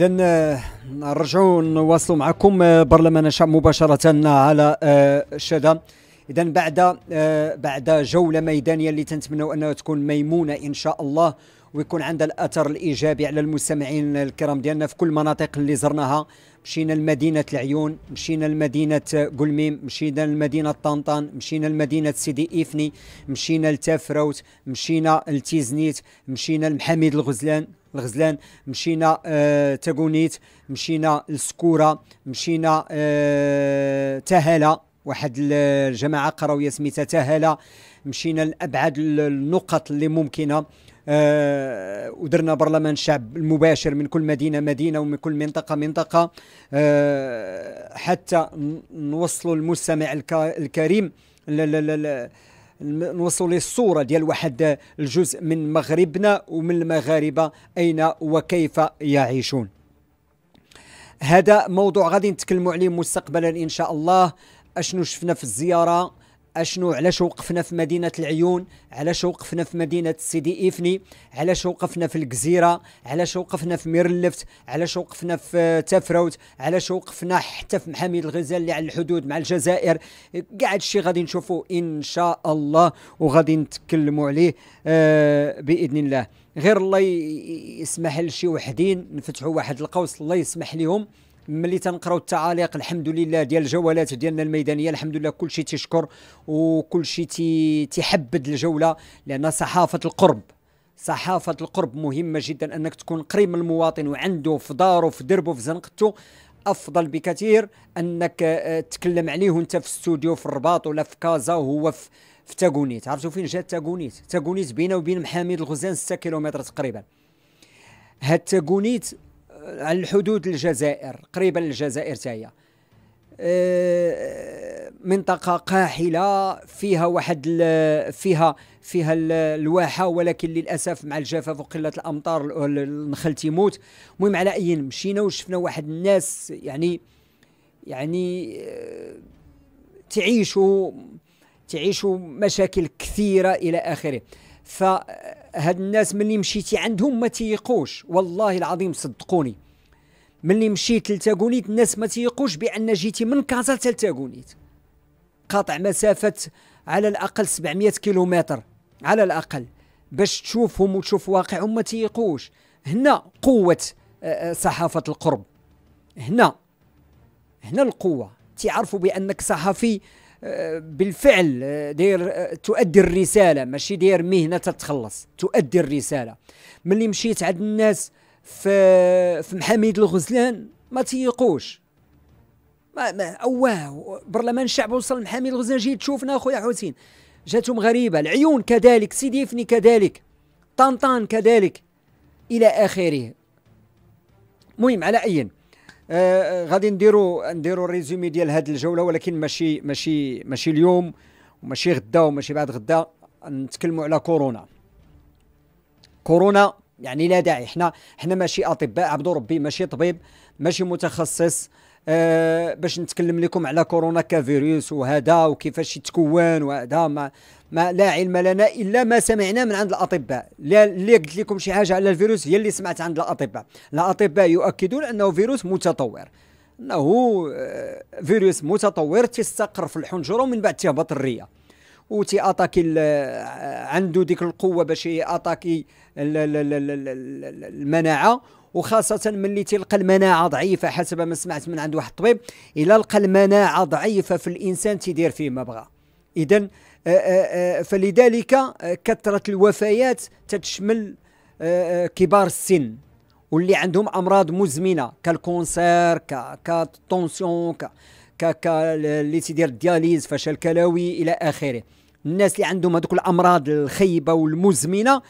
إذا آه، نرجعوا نواصلوا معكم آه، برلمان الشعب مباشرة على الشدة آه، إذا بعد بعد جولة ميدانية اللي تنتمنوا أنها تكون ميمونة إن شاء الله ويكون عندها الأثر الإيجابي على المستمعين الكرام ديالنا في كل المناطق اللي زرناها مشينا لمدينة العيون مشينا لمدينة قلميم مشينا لمدينة طنطان مشينا لمدينة سيدي إفني مشينا لتافروت مشينا لتيزنيت مشينا لمحاميد الغزلان الغزلان مشينا آه تاغونيت مشينا السكورة مشينا آه تهاله واحد الجماعه قرويه سميتها تهاله مشينا لابعد النقط اللي ممكنه آه ودرنا برلمان شعب المباشر من كل مدينة مدينة ومن كل منطقة منطقة آه حتى نوصلوا المستمع الكريم لا لا لا نوصلوا الصورة ديال واحد الجزء من مغربنا ومن المغاربة أين وكيف يعيشون هذا موضوع غادي نتكلموا عليه مستقبلا إن شاء الله أشنو شفنا في الزيارة اشنو علاش وقفنا في مدينه العيون علاش وقفنا في مدينه سيدي إفني علاش وقفنا في الجزيره علاش وقفنا في ميرلفت علاش وقفنا في تفروت علاش وقفنا حتى في محامي الغزال اللي على الحدود مع الجزائر كاع هادشي غادي نشوفوا ان شاء الله وغادي نتكلموا عليه آه، باذن الله غير الله يسمح لشي وحدين نفتحوا واحد القوس الله يسمح لهم ملي تنقراو التعاليق الحمد لله ديال الجولات ديالنا الميدانيه الحمد لله كل شيء تيشكر وكل شيء تيحبد الجوله لان صحافه القرب صحافة القرب مهمة جدا أنك تكون قريب من المواطن وعنده في داره في دربه في زنقته افضل بكثير انك آه، تكلم عليه وانت في استوديو في الرباط ولا في كازا وهو في في تاغونيت عرفتوا فين جات تاغونيت تاغونيت بينه وبين محامي الغزان 6 كيلومتر تقريبا هاد تاغونيت على الحدود الجزائر قريبا للجزائر تاهي أه، منطقة قاحلة فيها واحد فيها فيها الواحة ولكن للأسف مع الجفاف وقلة الأمطار النخل تيموت المهم على أي مشينا وشفنا واحد الناس يعني يعني أه، تعيشوا تعيشوا مشاكل كثيرة إلى آخره ف هاد الناس ملي مشيتي عندهم ما تيقوش والله العظيم صدقوني ملي مشيت لتاغونيت الناس ما تيقوش بان جيتي من كازا لتاغونيت قاطع مسافه على الاقل 700 كيلومتر على الاقل باش تشوفهم وتشوف واقعهم ما تيقوش هنا قوه آه، آه، صحافه القرب هنا هنا القوه تعرفوا بانك صحفي بالفعل آه، داير آه، تؤدي الرساله ماشي داير مهنه تتخلص تؤدي الرساله ملي مشيت عند الناس في في محاميد الغزلان ما تيقوش ما, ما اواه برلمان الشعب وصل محاميد الغزلان جيت تشوفنا اخويا حسين جاتهم غريبه العيون كذلك سيدي فني كذلك طنطان كذلك الى اخره المهم على اي آه غادي نديرو نديرو الريزومي ديال هذه الجوله ولكن ماشي ماشي ماشي اليوم وماشي غدا وماشي بعد غدا نتكلموا على كورونا كورونا يعني لا داعي حنا حنا ماشي اطباء عبد ربي ماشي طبيب ماشي متخصص آه باش نتكلم لكم على كورونا كفيروس وهذا وكيفاش يتكون وهذا ما, ما لا علم لنا الا ما سمعناه من عند الاطباء اللي قلت لكم شي حاجه على الفيروس هي اللي سمعت عند الاطباء الاطباء يؤكدون انه فيروس متطور انه آه، فيروس متطور تستقر في الحنجره ومن بعد تهبط الريه اتاكي آه، عنده ديك القوه باش اتاكي المناعه وخاصه ملي تلقى المناعه ضعيفه حسب ما سمعت من عند واحد الطبيب الا لقى المناعه ضعيفه في الانسان تيدير فيه ما بغى اذا آه، آه، آه، فلذلك كثره الوفيات تتشمل كبار السن واللي عندهم امراض مزمنه كالكونسير كالطونسيون ك اللي تيدير الدياليز فشل كلوي الى اخره الناس اللي عندهم هذوك الامراض الخيبه والمزمنه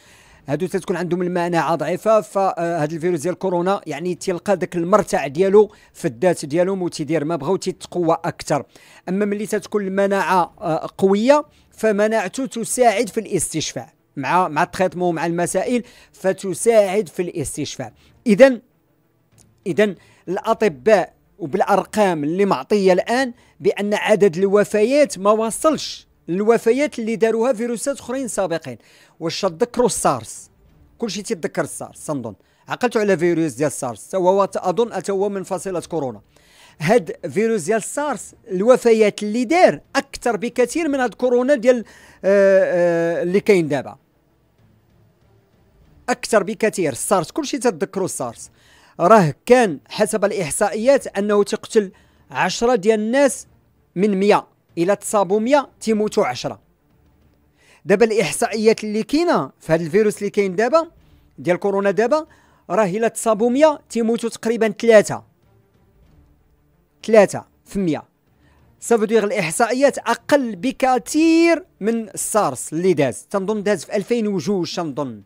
هادو تتكون عندهم المناعه ضعيفه فهاد آه، الفيروس ديال كورونا يعني تيلقى داك المرتع ديالو في الذات ديالهم وتيدير ما بغاو تيتقوى اكثر اما ملي تتكون المناعه آه، قويه فمناعته تساعد في الاستشفاء مع مع التريتمون مع المسائل فتساعد في الاستشفاء اذا اذا الاطباء وبالارقام اللي معطيه الان بان عدد الوفيات ما وصلش الوفيات اللي داروها فيروسات اخرين سابقين واش تذكروا السارس كلشي تيتذكر السارس تنظن عقلتوا على فيروس ديال السارس هو اظن اتى هو من فصيله كورونا هاد فيروس ديال السارس الوفيات اللي دار اكثر بكثير من هاد كورونا ديال آه، آه، اللي كاين دابا اكثر بكثير السارس كلشي تذكروا السارس راه كان حسب الاحصائيات انه تقتل 10 ديال الناس من 100 الا تصابوا 100 تيموتوا 10 دابا الاحصائيات اللي كاينه في هذا الفيروس اللي كاين دابا ديال كورونا دابا راه الا تصابوا 100 تيموتوا تقريبا 3 3 في 100 سافودير الاحصائيات اقل بكثير من السارس اللي داز تنظن داز في 2002 تنظن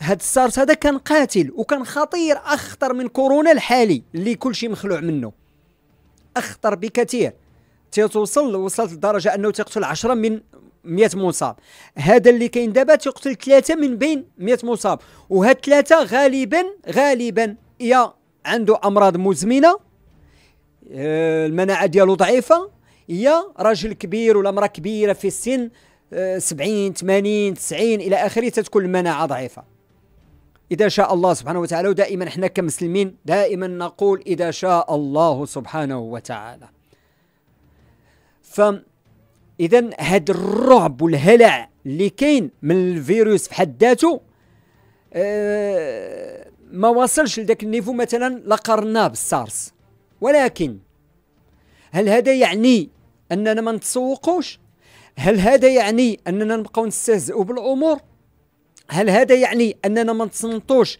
هاد السارس هذا كان قاتل وكان خطير اخطر من كورونا الحالي اللي كلشي مخلوع منه اخطر بكثير تتوصل وصلت لدرجه انه تقتل 10 من 100 مصاب هذا اللي كاين دابا تقتل ثلاثه من بين 100 مصاب وهاد ثلاثه غالبا غالبا يا عنده امراض مزمنه آه، المناعه ديالو ضعيفه يا راجل كبير ولا امراه كبيره في السن 70 80 90 الى اخره تتكون المناعه ضعيفه اذا شاء الله سبحانه وتعالى ودائما احنا كمسلمين دائما نقول اذا شاء الله سبحانه وتعالى اذا هذا الرعب والهلع اللي كاين من الفيروس في حد ذاته آه، ما وصلش لذاك النيفو مثلا لا بالسارس ولكن هل هذا يعني اننا ما نتسوقوش هل هذا يعني اننا نبقاو نستهزئوا بالامور هل هذا يعني اننا ما نتصنتوش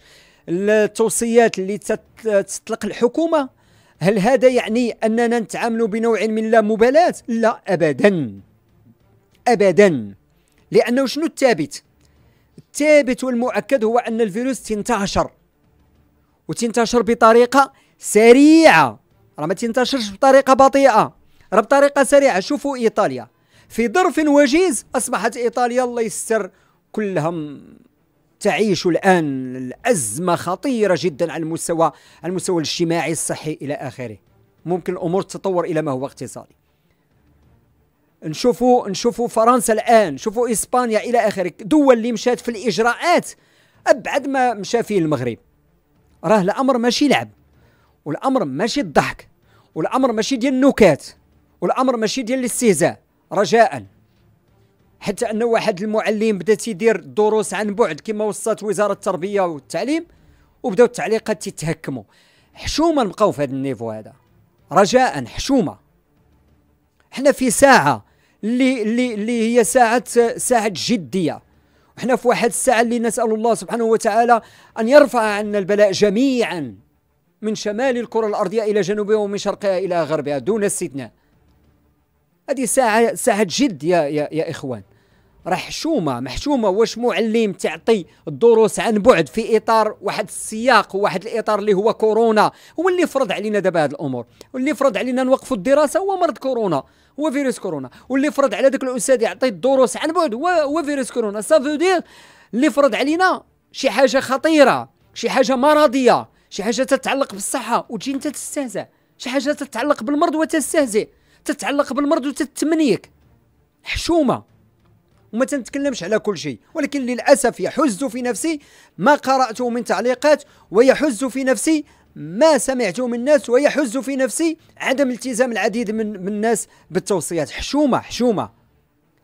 التوصيات اللي تطلق الحكومه هل هذا يعني أننا نتعامل بنوع من لا مبالاة؟ لا أبدا أبدا لأنه شنو الثابت؟ الثابت والمؤكد هو أن الفيروس تنتشر وتنتشر بطريقة سريعة راه ما تنتشرش بطريقة بطيئة راه بطريقة سريعة شوفوا إيطاليا في ظرف وجيز أصبحت إيطاليا الله يستر كلهم تعيش الآن الأزمة خطيرة جدا على المستوى على المستوى الاجتماعي الصحي إلى آخره ممكن الأمور تتطور إلى ما هو اقتصادي نشوفوا نشوفوا فرنسا الآن شوفوا إسبانيا إلى آخره دول اللي مشات في الإجراءات أبعد ما مشى فيه المغرب راه الأمر ماشي لعب والأمر ماشي الضحك والأمر ماشي ديال النكات والأمر ماشي ديال الاستهزاء رجاء حتى ان واحد المعلم بدا تيدير الدروس عن بعد كما وصلت وزاره التربيه والتعليم وبداو التعليقات تتهكموا حشومه نبقاو في هذا النيفو هذا رجاء حشومه حنا في ساعه اللي اللي اللي هي ساعه ساعه جديه وحنا في واحد الساعه اللي نسال الله سبحانه وتعالى ان يرفع عنا البلاء جميعا من شمال الكره الارضيه الى جنوبها ومن شرقها الى غربها دون استثناء هذه ساعه ساعه جد يا يا يا اخوان راه حشومه محشومه واش معلم تعطي الدروس عن بعد في اطار واحد السياق وواحد الاطار اللي هو كورونا هو اللي فرض علينا دابا هاد الامور واللي فرض علينا نوقفوا الدراسه هو مرض كورونا هو فيروس كورونا واللي فرض على ذاك الاستاذ يعطي الدروس عن بعد هو هو فيروس كورونا سافو دير اللي فرض علينا شي حاجه خطيره شي حاجه مرضيه شي حاجه تتعلق بالصحه وتجي انت تستهزأ شي حاجه تتعلق بالمرض وتستهزئ تتعلق بالمرض وتتمنيك حشومه وما تنتكلمش على كل شيء ولكن للأسف يحز في نفسي ما قرأته من تعليقات ويحز في نفسي ما سمعته من الناس ويحز في نفسي عدم التزام العديد من, من الناس بالتوصيات حشومة حشومة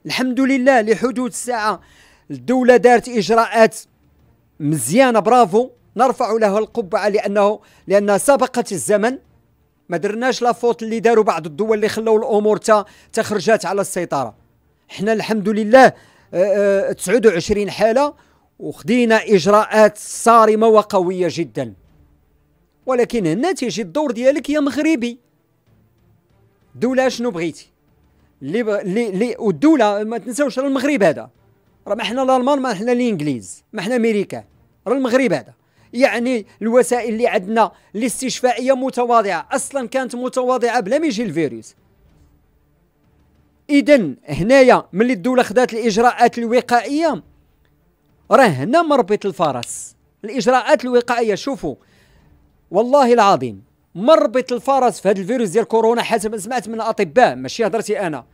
الحمد لله لحدود الساعة الدولة دارت إجراءات مزيانة برافو نرفع له القبعة لأنه لأنها سبقت الزمن ما درناش لافوت اللي داروا بعض الدول اللي خلوا الأمور تا تخرجات على السيطرة حنا الحمد لله 29 آه، آه، حاله وخدينا اجراءات صارمه وقويه جدا ولكن هنا تيجي الدور ديالك يا مغربي دوله شنو بغيتي اللي اللي اللي والدوله ما تنساوش راه المغرب هذا راه ما حنا الالمان ما حنا الانجليز ما حنا امريكا راه المغرب هذا يعني الوسائل اللي عندنا الاستشفائيه متواضعه اصلا كانت متواضعه بلا ما يجي الفيروس اذا هنايا ملي الدوله خدات الاجراءات الوقائيه راه هنا مربط الفرس الاجراءات الوقائيه شوفوا والله العظيم مربط الفرس في هذا الفيروس ديال كورونا حسب ما سمعت من الاطباء ماشي هضرتي انا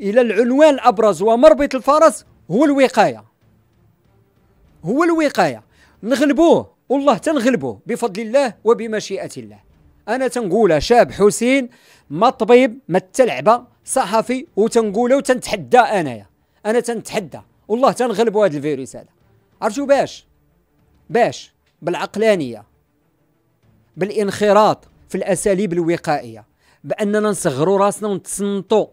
الى العنوان الابرز ومربط الفرس هو الوقايه هو الوقايه نغلبوه والله تنغلبوه بفضل الله وبمشيئه الله انا تنقولها شاب حسين ما طبيب ما التلعبه صحفي وتنقوله وتنتحدى انايا انا تنتحدى والله تنغلبوا هذا الفيروس هذا عرفتوا باش باش بالعقلانيه بالانخراط في الاساليب الوقائيه باننا نصغروا راسنا ونتصنتوا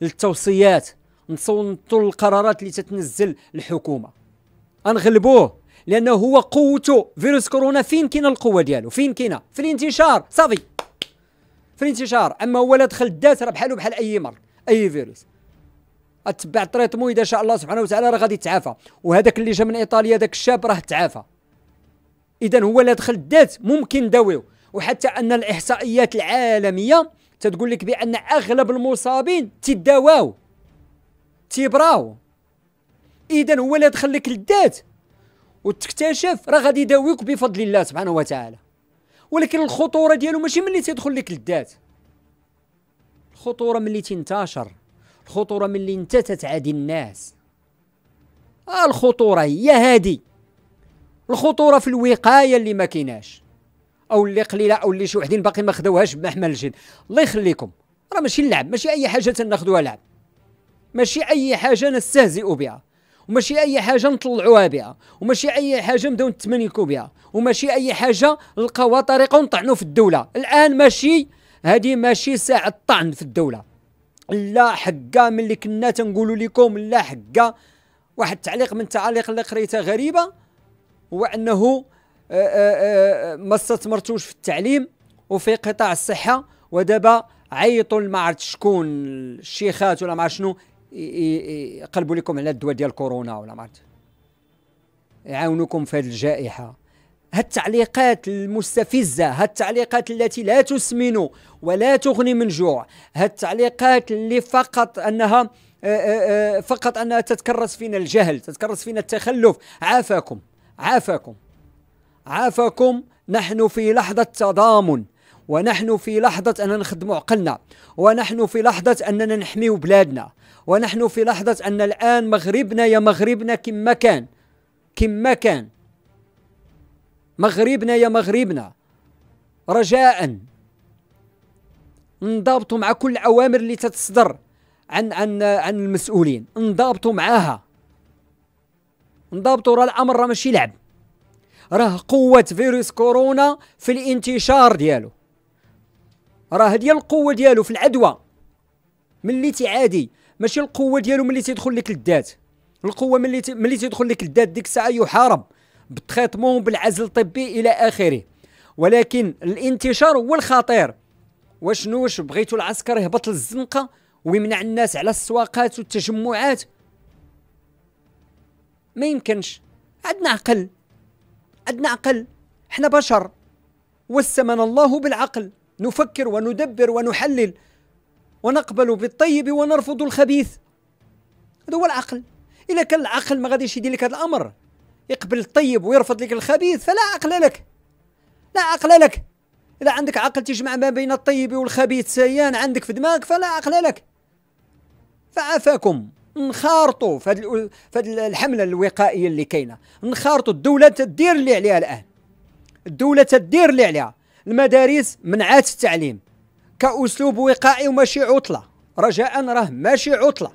للتوصيات نصنتوا للقرارات اللي تتنزل الحكومه انغلبوه لانه هو قوته فيروس كورونا فين كاينه القوه ديالو فين كاينه في الانتشار صافي في الانتشار اما هو لا دخل الدات راه بحالو بحال اي مرض اي فيروس اتبع تريتمو اذا شاء الله سبحانه وتعالى راه غادي يتعافى وهذاك اللي جا من ايطاليا ذاك الشاب راه تعافى اذا هو لا دخل الدات ممكن نداويو وحتى ان الاحصائيات العالميه تتقول لك بان اغلب المصابين تداواو تيبراو اذا هو لا دخل لك الدات وتكتشف راه غادي يداويك بفضل الله سبحانه وتعالى ولكن الخطوره ديالو ماشي ملي تيدخل لك للذات الخطوره ملي تنتشر الخطوره ملي انت تتعادي الناس آه الخطوره هي هادي الخطوره في الوقايه اللي ما كيناش او اللي قليله او اللي شي وحدين باقي ما خداوهاش بمحمل الجد الله يخليكم راه ماشي اللعب ماشي اي حاجه تناخدوها لعب ماشي اي حاجه نستهزئ بها وماشي اي حاجه نطلعوها بها وماشي اي حاجه نبداو نتمنيكو بها وماشي اي حاجه نلقاوها طريقه ونطعنوا في الدوله الان ماشي هذه ماشي ساعه الطعن في الدوله لا حقا ملي كنا تنقولوا لكم لا حقا واحد التعليق من التعاليق اللي قريتها غريبه هو انه آه، آه، آه، ما استثمرتوش في التعليم وفي قطاع الصحه ودابا عيطوا ما عرفت شكون الشيخات ولا ما شنو يقلبوا لكم على الدواء ديال كورونا ولا ما يعاونوكم في هذه الجائحه هالتعليقات المستفزة هالتعليقات التي لا تسمن ولا تغني من جوع هالتعليقات اللي فقط أنها آه، آه، آه، فقط أنها تتكرس فينا الجهل تتكرس فينا التخلف عافاكم عافاكم عافاكم نحن في لحظة تضامن ونحن في لحظة أننا نخدم عقلنا ونحن في لحظة أننا نحمي بلادنا ونحن في لحظة أن الآن مغربنا يا مغربنا كما كان كما كان مغربنا يا مغربنا رجاء انضابطوا مع كل الأوامر اللي تتصدر عن عن عن المسؤولين انضابطوا معاها انضابطوا راه الأمر راه ماشي لعب راه قوة فيروس كورونا في الانتشار ديالو راه ديال القوة ديالو في العدوى ملي تعادي ماشي القوه ديالو ملي تيدخل لك للذات القوه ملي ملي تيدخل لك للذات ديك الساعه يحارب بالتريتمون بالعزل الطبي الى اخره ولكن الانتشار هو الخطير وشنو واش بغيتو العسكر يهبط للزنقه ويمنع الناس على السواقات والتجمعات ما يمكنش عندنا عقل عندنا عقل حنا بشر وسمنا الله بالعقل نفكر وندبر ونحلل ونقبل بالطيب ونرفض الخبيث هذا هو العقل إذا كان العقل ما غاديش يدير لك هذا الأمر يقبل الطيب ويرفض لك الخبيث فلا عقل لك لا عقل لك إذا عندك عقل تجمع ما بين الطيب والخبيث سيان عندك في دماغك فلا عقل لك فعافاكم نخارطوا في هذه الحملة الوقائية اللي كاينة نخارطوا الدولة تدير اللي عليها الآن الدولة تدير اللي عليها المدارس منعات التعليم كأسلوب وقائي وماشي عطلة رجاء راه ماشي عطلة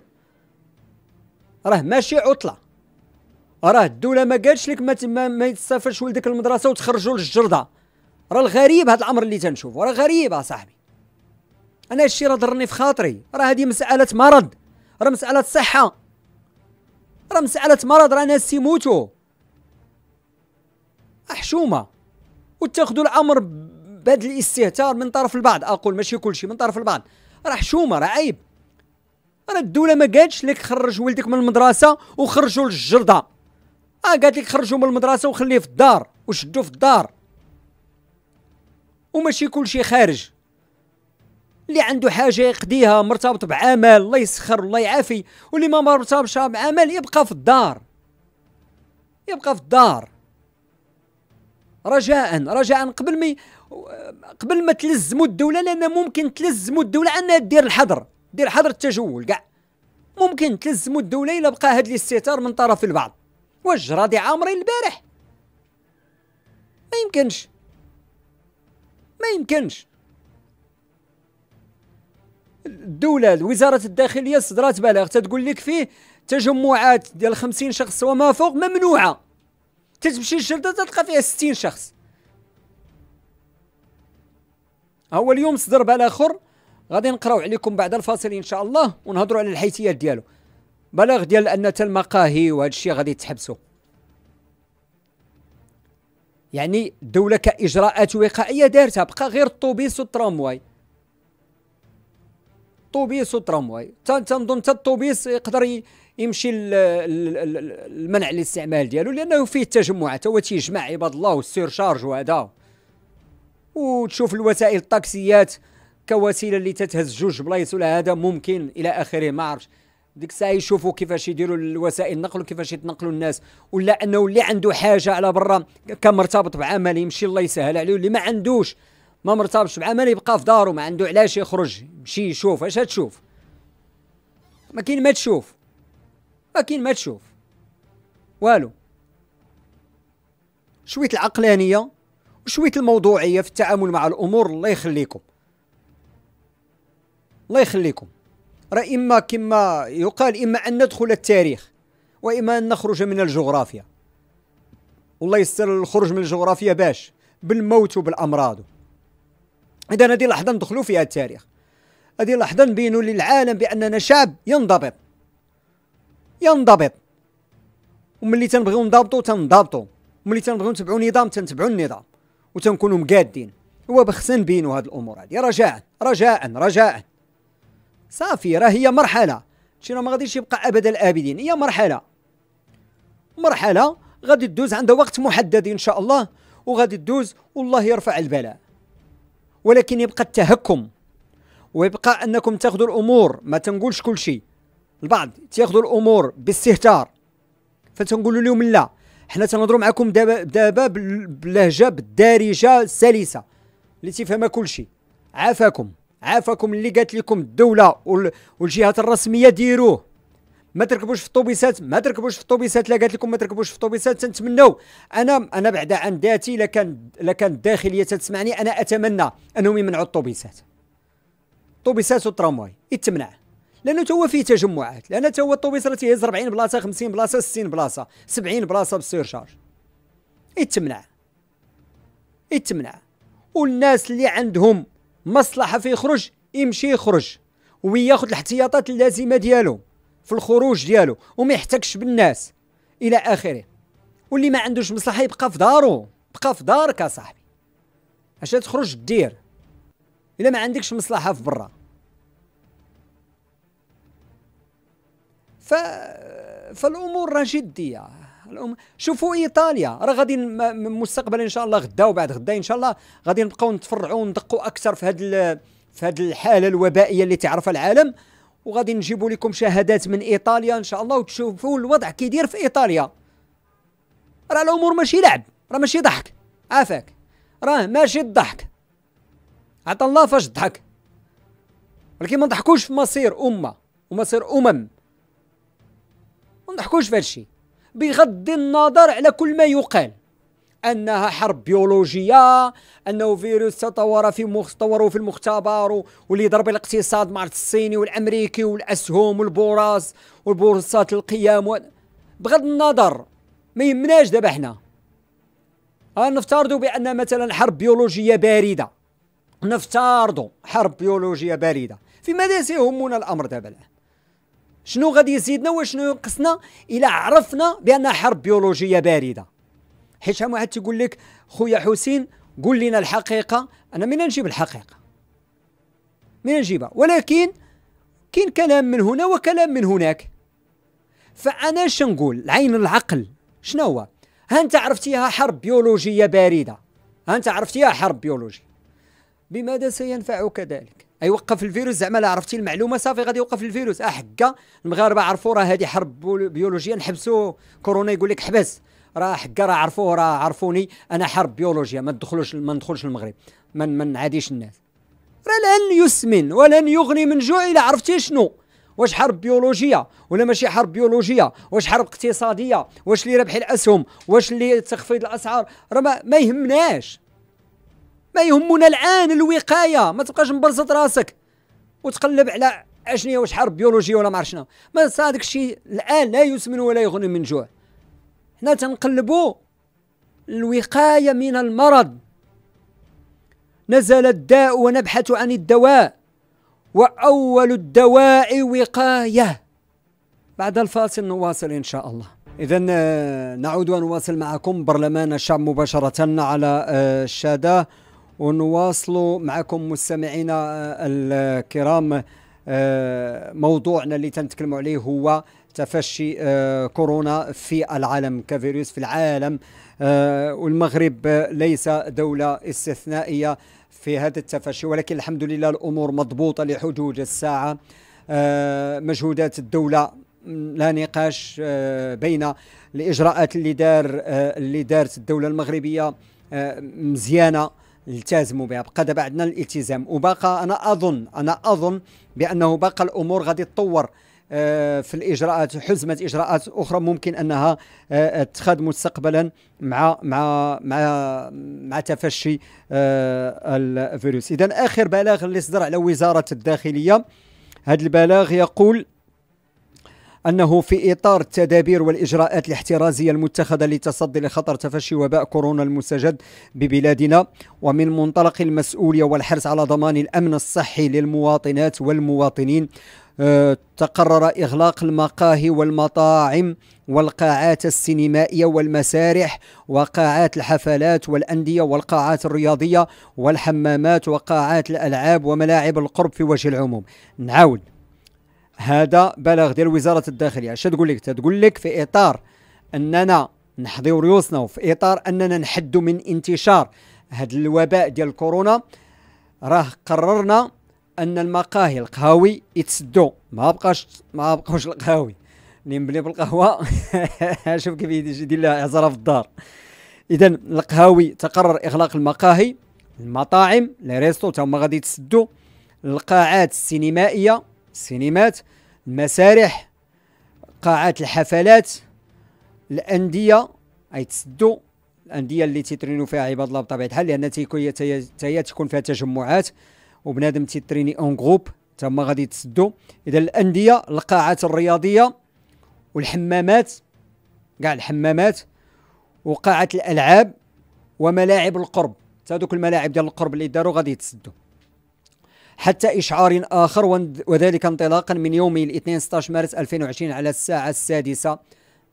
راه ماشي عطلة راه الدولة ما قالتش لك ما, ما, يتسافرش ولدك المدرسة وتخرجوا للجردة راه الغريب هذا الأمر اللي تنشوفه راه غريب أصاحبي أنا هادشي راه ضرني في خاطري راه هذه مسألة مرض راه مسألة صحة راه مسألة مرض راه ناس يموتوا حشومة وتاخذوا الأمر بهذا الاستهتار من طرف البعض اقول ماشي كل شيء من طرف البعض راه حشومه راه عيب راه الدوله ما قالتش لك خرج ولدك من المدرسه وخرجوا للجرده اه قالت لك خرجوا من المدرسه وخليه في الدار وشدوه في الدار وماشي كل شيء خارج اللي عنده حاجه يقضيها مرتبط بعمل الله يسخر الله يعافي واللي ما مرتبطش بعمل يبقى في الدار يبقى في الدار رجاء رجاء قبل ما قبل ما تلزموا الدوله لان ممكن تلزموا الدوله انها دير الحظر دير حظر التجول كاع ممكن تلزموا الدوله الا بقى هذا الاستهتار من طرف البعض واش راضي عامري البارح ما يمكنش ما يمكنش الدولة وزارة الداخلية صدرات بلاغ تتقول لك فيه تجمعات ديال 50 شخص وما فوق ممنوعة تتمشي الجلده تلقى فيها 60 شخص هو اليوم صدر بالاخر اخر غادي نقراو عليكم بعد الفاصل ان شاء الله ونهضروا على الحيثيات ديالو بلاغ ديال ان حتى المقاهي وهذا الشيء غادي تحبسوا يعني الدولة كإجراءات وقائية دارتها بقى غير الطوبيس والترامواي الطوبيس والترامواي تنظن حتى الطوبيس يقدر يمشي المنع الاستعمال ديالو لانه فيه التجمعات هو تيجمع عباد الله شارج وهذا وتشوف الوسائل الطاكسيات كوسيله اللي تتهز جوج بلايص ولا هذا ممكن الى اخره ما عرفتش ديك الساعه يشوفوا كيفاش يديروا الوسائل النقل وكيفاش يتنقلوا الناس ولا انه اللي عنده حاجه على برا كان مرتبط بعمل يمشي الله يسهل عليه واللي ما عندوش ما مرتبطش بعمل يبقى في دارو ما عنده علاش يخرج يمشي يشوف اش هتشوف ما كاين ما تشوف اكيد ما تشوف والو شويه العقلانيه وشويه الموضوعيه في التعامل مع الامور الله يخليكم الله يخليكم راه اما كما يقال اما ان ندخل التاريخ واما ان نخرج من الجغرافيا والله يستر الخروج من الجغرافيا باش بالموت وبالامراض اذا هذه لحظه ندخلوا فيها التاريخ هذه لحظه نبينوا للعالم باننا شعب ينضبط ينضبط وملي تنبغيو نضبطو تنضبطو وملي تنبغيو نتبعو نظام تنتبعو النظام وتنكونوا مقادين هو بخسن نبينو هاد الامور هادي رجاء رجاء رجاء صافي راه هي مرحله شي راه ما غاديش يبقى ابدا الابدين هي مرحله مرحله غادي تدوز عندها وقت محدد ان شاء الله وغادي تدوز والله يرفع البلاء ولكن يبقى التهكم ويبقى انكم تاخذوا الامور ما تنقولش كل شيء البعض تياخذوا الامور باستهتار فتنقولوا لهم لا حنا تنهضروا معكم دابا دابا باللهجه بالدارجه السلسه اللي تيفهمها كلشي عافاكم عافاكم اللي قالت لكم الدوله والجهات الرسميه ديروه ما تركبوش في الطوبيسات ما تركبوش في الطوبيسات لا قالت لكم ما تركبوش في الطوبيسات تنتمناو انا انا بعدا عن ذاتي الا كان الا كان الداخليه تسمعني انا اتمنى انهم يمنعوا الطوبيسات الطوبيسات والترامواي يتمنع لانه تو فيه تجمعات لان تو الطوبيس راه تيهز 40 بلاصه 50 بلاصه 60 بلاصه 70 بلاصه شارج يتمنع يتمنع والناس اللي عندهم مصلحه في يخرج يمشي يخرج وياخذ الاحتياطات اللازمه ديالو في الخروج ديالو وما يحتكش بالناس الى اخره واللي ما عندوش مصلحه يبقى في دارو بقى في دارك اصاحبي اش تخرج دير الا ما عندكش مصلحه في برا ف... فالامور جديه شوفوا ايطاليا راه غادي مستقبلا ان شاء الله غدا وبعد غدا ان شاء الله غادي نبقاو نتفرعوا وندقوا اكثر في هذه في هذه الحاله الوبائيه اللي تعرفها العالم وغادي نجيبوا لكم شهادات من ايطاليا ان شاء الله وتشوفوا الوضع كيدير في ايطاليا راه الامور ماشي لعب راه ماشي ضحك عافاك راه ماشي الضحك عطا الله فاش ضحك ولكن ما نضحكوش في مصير امه ومصير امم نحكوش في هادشي بغض النظر على كل ما يقال انها حرب بيولوجيه انه فيروس تطور في مختبر في المختبر واللي ضرب الاقتصاد مع الصيني والامريكي والاسهم والبورص والبورصات القيام و... بغض النظر ما يهمناش دابا حنا نفترضوا بان مثلا حرب بيولوجيه بارده نفترضوا حرب بيولوجيه بارده فيما ماذا سيهمنا الامر دابا الان شنو غادي يزيدنا وشنو ينقصنا الى عرفنا بانها حرب بيولوجيه بارده حيت واحد تيقول لك خويا حسين قول لنا الحقيقه انا من نجيب الحقيقه من نجيبها ولكن كاين كلام من هنا وكلام من هناك فانا شنقول العين العقل شنو هو ها انت عرفتيها حرب بيولوجيه بارده ها انت عرفتيها حرب بيولوجيه بماذا سينفعك ذلك يوقف الفيروس زعما لا عرفتي المعلومه صافي غادي يوقف الفيروس اه حكا المغاربه عرفوا راه هذه حرب بيولوجيه نحبسوا كورونا يقول لك حبس راه حكا راه عرفوه راه عرفوني انا حرب بيولوجيه ما تدخلوش ما ندخلش المغرب ما ما نعاديش الناس راه لن يسمن ولن يغني من جوع الا عرفتي شنو واش حرب بيولوجيه ولا ماشي حرب بيولوجيه واش حرب اقتصاديه واش اللي ربح الاسهم واش اللي تخفيض الاسعار راه ما يهمناش ما يهمنا الان الوقايه ما تبقاش مبرزط راسك وتقلب على اشنو واش حرب بيولوجيه ولا ما عرف شنو ما هذاك الشيء الان لا يسمن ولا يغني من جوع حنا تنقلبوا الوقايه من المرض نزل الداء ونبحث عن الدواء واول الدواء وقايه بعد الفاصل نواصل ان شاء الله إذا آه، نعود ونواصل معكم برلمان الشعب مباشرة على آه، الشادة ونواصلوا معكم مستمعينا آه، الكرام آه، موضوعنا اللي تنتكلموا عليه هو تفشي آه، كورونا في العالم كفيروس في العالم والمغرب ليس دولة استثنائية في هذا التفشي ولكن الحمد لله الأمور مضبوطة لحدود الساعة مجهودات الدولة لا نقاش بين الإجراءات اللي دار اللي دارت الدولة المغربية مزيانة التزموا بها بقى دابا عندنا الالتزام وباقى انا اظن انا اظن بانه باقي الامور غادي تطور آه، في الاجراءات حزمه اجراءات اخرى ممكن انها آه، تخدم مستقبلا مع مع مع مع تفشي آه، الفيروس اذا اخر بلاغ اللي صدر على وزاره الداخليه هذا البلاغ يقول أنه في إطار التدابير والإجراءات الاحترازية المتخذة لتصدي لخطر تفشي وباء كورونا المستجد ببلادنا ومن منطلق المسؤولية والحرص على ضمان الأمن الصحي للمواطنات والمواطنين آه، تقرر إغلاق المقاهي والمطاعم والقاعات السينمائية والمسارح وقاعات الحفلات والأندية والقاعات الرياضية والحمامات وقاعات الألعاب وملاعب القرب في وجه العموم نعاود هذا بلاغ ديال وزاره الداخليه اش تقول لك تقول لك في اطار اننا نحضيو ريوسنا وفي اطار اننا نحدوا من انتشار هذا الوباء ديال كورونا راه قررنا ان المقاهي القهاوي يتسدوا ما بقاش ما بقاوش القهاوي اللي مبني بالقهوه شوف كيف يدير لها عزره في الدار اذا القهاوي تقرر اغلاق المقاهي المطاعم لي ريستو تا هما غادي يتسدوا القاعات السينمائيه السينمات المسارح قاعات الحفلات الانديه اي تسدو الانديه اللي تيترينو فيها عباد الله بطبيعه الحال لان تيكون تكون فيها تجمعات وبنادم تيتريني اون غروب تما غادي تسدو اذا الانديه القاعات الرياضيه والحمامات كاع الحمامات وقاعات الالعاب وملاعب القرب تا دوك الملاعب ديال القرب اللي داروا غادي يتسدوا حتى إشعار آخر وذلك انطلاقا من يوم الاثنين 16 مارس 2020 على الساعة السادسة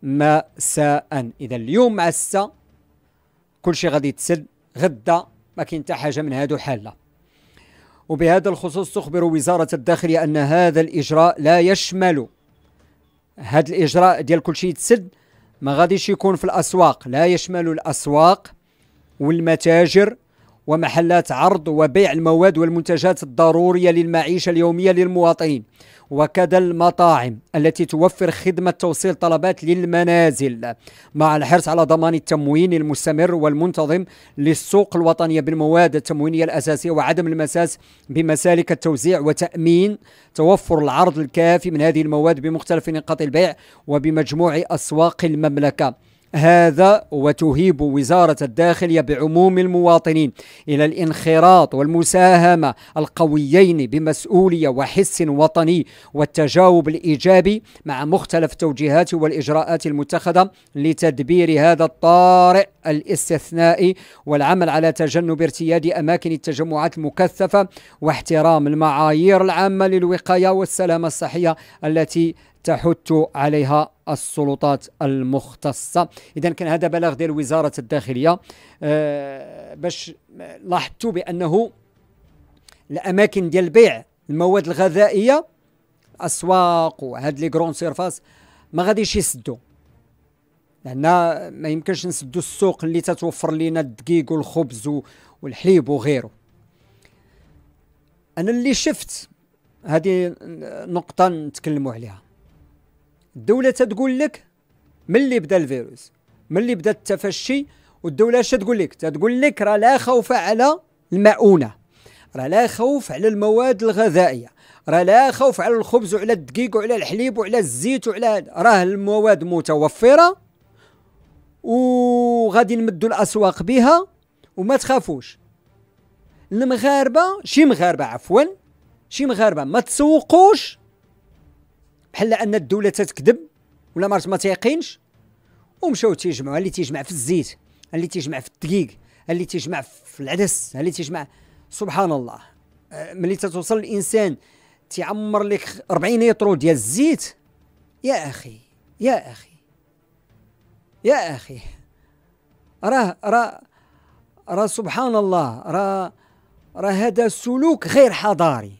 مساء إذا اليوم مع الساعة كل شيء غادي يتسد غدا ما كاين حتى حاجة من هادو حالة وبهذا الخصوص تخبر وزارة الداخلية أن هذا الإجراء لا يشمل هذا الإجراء ديال كل شيء يتسد ما غاديش يكون في الأسواق لا يشمل الأسواق والمتاجر ومحلات عرض وبيع المواد والمنتجات الضرورية للمعيشة اليومية للمواطنين وكذا المطاعم التي توفر خدمة توصيل طلبات للمنازل مع الحرص على ضمان التموين المستمر والمنتظم للسوق الوطنية بالمواد التموينية الأساسية وعدم المساس بمسالك التوزيع وتأمين توفر العرض الكافي من هذه المواد بمختلف نقاط البيع وبمجموع أسواق المملكة هذا وتهيب وزارة الداخلية بعموم المواطنين إلى الانخراط والمساهمة القويين بمسؤولية وحس وطني والتجاوب الإيجابي مع مختلف التوجيهات والإجراءات المتخذة لتدبير هذا الطارئ الاستثنائي والعمل على تجنب ارتياد أماكن التجمعات المكثفة واحترام المعايير العامة للوقاية والسلامة الصحية التي تحث عليها السلطات المختصه اذا كان هذا بلاغ ديال وزاره الداخليه أه باش لاحظتوا بانه الاماكن ديال بيع المواد الغذائيه الاسواق وهاد لي كرون سيرفاس ما غاديش يسدوا لان ما يمكنش نسدوا السوق اللي تتوفر لنا الدقيق والخبز والحليب وغيره انا اللي شفت هذه نقطه نتكلموا عليها الدوله تتقول لك من اللي بدا الفيروس من اللي بدا التفشي والدوله اش تقول لك تتقول لك راه لا خوف على المؤونه راه لا خوف على المواد الغذائيه راه لا خوف على الخبز وعلى الدقيق وعلى الحليب وعلى الزيت وعلى راه المواد متوفره وغادي نمدوا الاسواق بها وما تخافوش المغاربه شي مغاربه عفوا شي مغاربه ما تسوقوش بحال ان الدوله تتكذب ولا مرات ما تيقينش ومشاو تيجمعوا اللي تيجمع في الزيت اللي تيجمع في الدقيق اللي تيجمع في العدس اللي تيجمع سبحان الله أه، ملي تتوصل الانسان تعمر لك 40 لتر ديال الزيت يا اخي يا اخي يا اخي راه راه راه سبحان الله راه راه هذا سلوك غير حضاري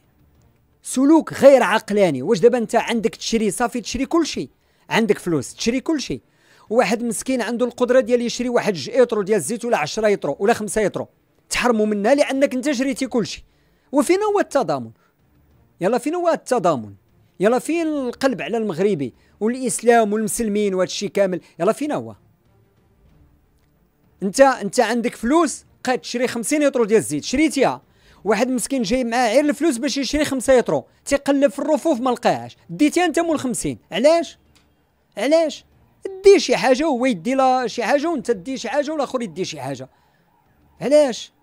سلوك غير عقلاني واش دابا انت عندك تشري صافي تشري كل شيء عندك فلوس تشري كل شيء واحد مسكين عنده القدره ديال يشري واحد جوج ايترو ديال الزيت ولا 10 ايترو ولا 5 ايترو تحرموا منها لانك انت شريتي كل شيء وفين هو التضامن يلا فين هو التضامن يلا فين القلب على المغربي والاسلام والمسلمين وهذا الشيء كامل يلا فين هو انت انت عندك فلوس قاد تشري 50 ايترو ديال الزيت شريتيها واحد مسكين جاي معاه غير الفلوس باش يشري خمسة يترو تيقلب في الرفوف ما لقاهاش ديتي انت مول 50 علاش علاش دي شي حاجه وهو يدي لا شي حاجه وانت دي شي حاجه والاخر يدي شي حاجه علاش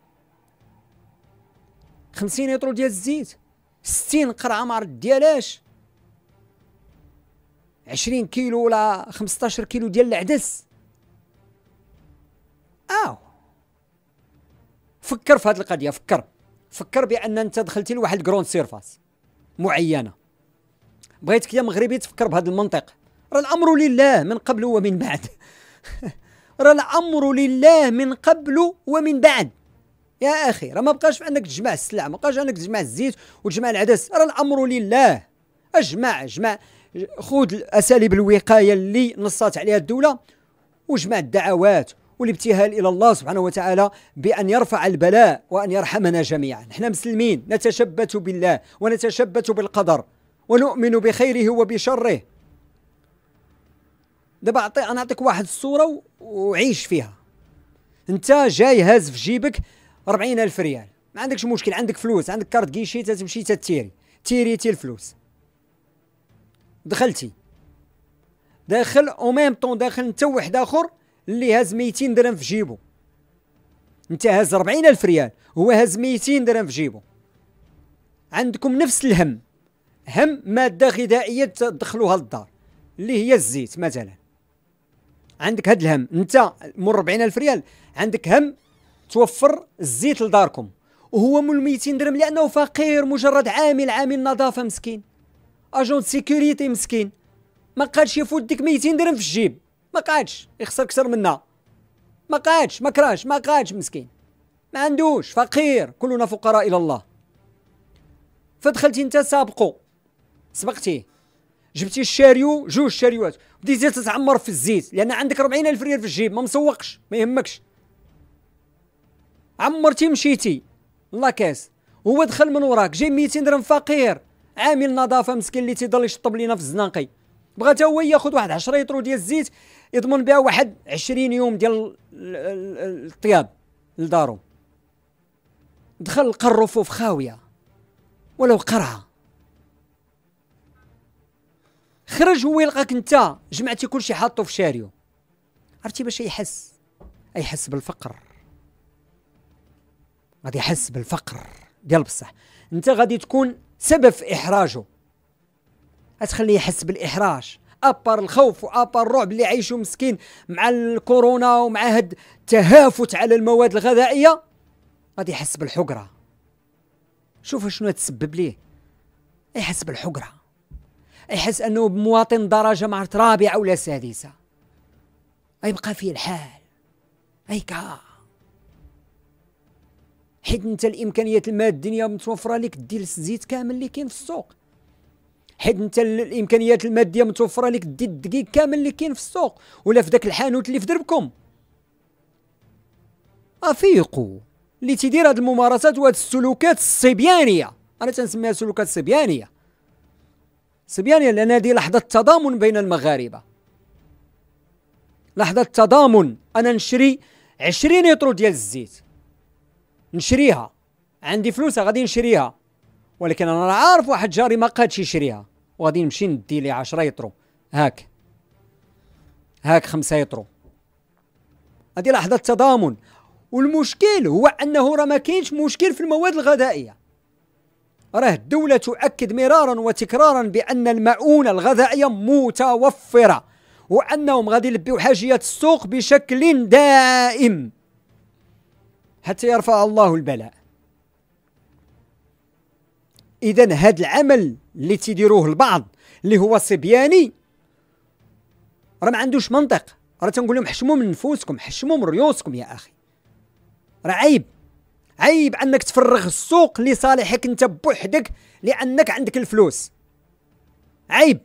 50 يترو ديال الزيت 60 قرعه ما ديالاش 20 كيلو ولا 15 كيلو ديال العدس اه فكر في هذه القضيه فكر فكر بان انت دخلتي لواحد الكروند سيرفاس معينه بغيتك يا مغربي تفكر بهذا المنطق راه الامر لله من قبل ومن بعد راه الامر لله من قبل ومن بعد يا اخي راه ما بقاش في انك تجمع السلع ما بقاش انك تجمع الزيت وتجمع العدس راه الامر لله اجمع اجمع خذ اساليب الوقايه اللي نصات عليها الدوله وجمع الدعوات والابتهال إلى الله سبحانه وتعالى بأن يرفع البلاء وأن يرحمنا جميعا نحن مسلمين نتشبث بالله ونتشبث بالقدر ونؤمن بخيره وبشره دابا انا نعطيك واحد الصوره وعيش فيها انت جاي هاز في جيبك 40000 ريال ما عندكش مشكل عندك فلوس عندك كارت كيشي تتمشي تتيري تيريتي الفلوس دخلتي داخل او ميم طون داخل انت وواحد اخر اللي هاز 200 درهم في جيبه انت هاز 40000 ريال هو هاز 200 درهم في جيبه عندكم نفس الهم هم ماده غذائيه تدخلوها للدار اللي هي الزيت مثلا عندك هاد الهم انت مول 40000 ريال عندك هم توفر الزيت لداركم وهو مول 200 درهم لانه فقير مجرد عامل عامل نظافه مسكين اجون سيكوريتي مسكين ما قادش يفوت ديك 200 درهم في الجيب ما قعدش يخسر كثر منا ما قعدش ما كراش ما قعدش مسكين ما عندوش فقير كلنا فقراء الى الله فدخلتي انت سابقو سبقتيه جبتي الشاريو جوج شاريوات بديتي تتعمر في الزيت لان عندك الف ريال في الجيب ما مسوقش ما يهمكش عمرتي مشيتي الله كاس هو دخل من وراك جاي 200 درهم فقير عامل نظافه مسكين اللي تيضل يشطب لينا في الزناقي بغا هو ياخذ واحد 10 لتر ديال الزيت يضمن بها واحد 20 يوم ديال الطياب لدارو دخل لقى الرفوف خاويه ولو قرعه خرج هو يلقاك انت جمعتي كلشي حاطو في شاريو عرفتي باش يحس يحس بالفقر غادي يحس بالفقر ديال بصح انت غادي تكون سبب في احراجه غتخليه يحس بالاحراج ابر الخوف وابر الرعب اللي عايشوا مسكين مع الكورونا ومع هاد التهافت على المواد الغذائيه غادي يحس بالحقره شوفوا شنو تسبب ليه يحس بالحقره يحس انه مواطن درجه مع رابعه ولا سادسه يبقى فيه الحال هيكا حيت انت الامكانيات الماديه متوفره لك دير الزيت كامل اللي كاين في السوق حيت انت الامكانيات الماديه متوفره لك دي الدقيق كامل اللي كاين في السوق ولا في داك الحانوت اللي في دربكم افيقوا اللي تيدير هاد الممارسات وهاد السلوكات الصبيانيه انا تنسميها سلوكات صبيانيه صبيانيه لان هذه لحظه تضامن بين المغاربه لحظه تضامن انا نشري 20 لتر ديال الزيت نشريها عندي فلوسها غادي نشريها ولكن انا عارف واحد جاري ما قادش يشريها وغادي نمشي ندي ليه 10 يطرو هاك هاك 5 يطرو هذه لحظه تضامن والمشكل هو انه راه ما كاينش مشكل في المواد الغذائيه راه الدولة تؤكد مرارا وتكرارا بأن المؤونة الغذائية متوفرة وأنهم غادي يلبيو حاجيات السوق بشكل دائم حتى يرفع الله البلاء إذا هذا العمل اللي تيديروه البعض اللي هو صبياني راه ما عندوش منطق راه تنقول لهم حشموا من نفوسكم حشموا من ريوسكم يا اخي راه عيب عيب انك تفرغ السوق لصالحك انت بوحدك لانك عندك الفلوس عيب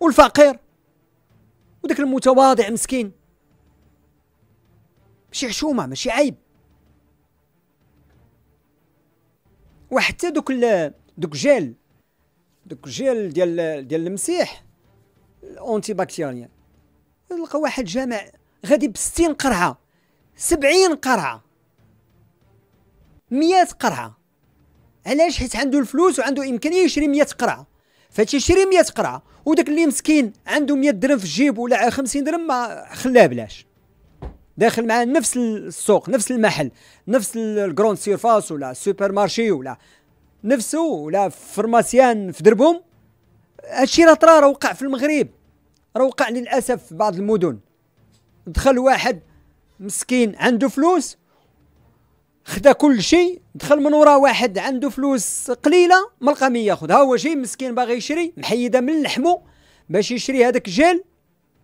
والفقير وداك المتواضع مسكين ماشي حشومه ماشي عيب وحتى دوك دوك جيل دوك جيل ديال ديال المسيح الانتي باكتيريان تلقى واحد جامع غادي ب 60 قرعه 70 قرعه 100 قرعه علاش حيت عنده الفلوس وعنده امكانيه يشري 100 قرعه فتيشري 100 قرعه وداك اللي مسكين عنده 100 درهم في الجيب ولا 50 درهم ما خلاه بلاش داخل مع نفس السوق نفس المحل نفس الكروند سيرفاس ولا سوبر مارشي ولا نفسه ولا فرماسيان في دربهم هادشي راه طرا راه وقع في المغرب راه وقع للاسف في بعض المدن دخل واحد مسكين عنده فلوس خدا كل شيء دخل من وراه واحد عنده فلوس قليله ما لقى مين ياخذها هو جاي مسكين باغي يشري محيده من لحمه باش يشري هذاك جيل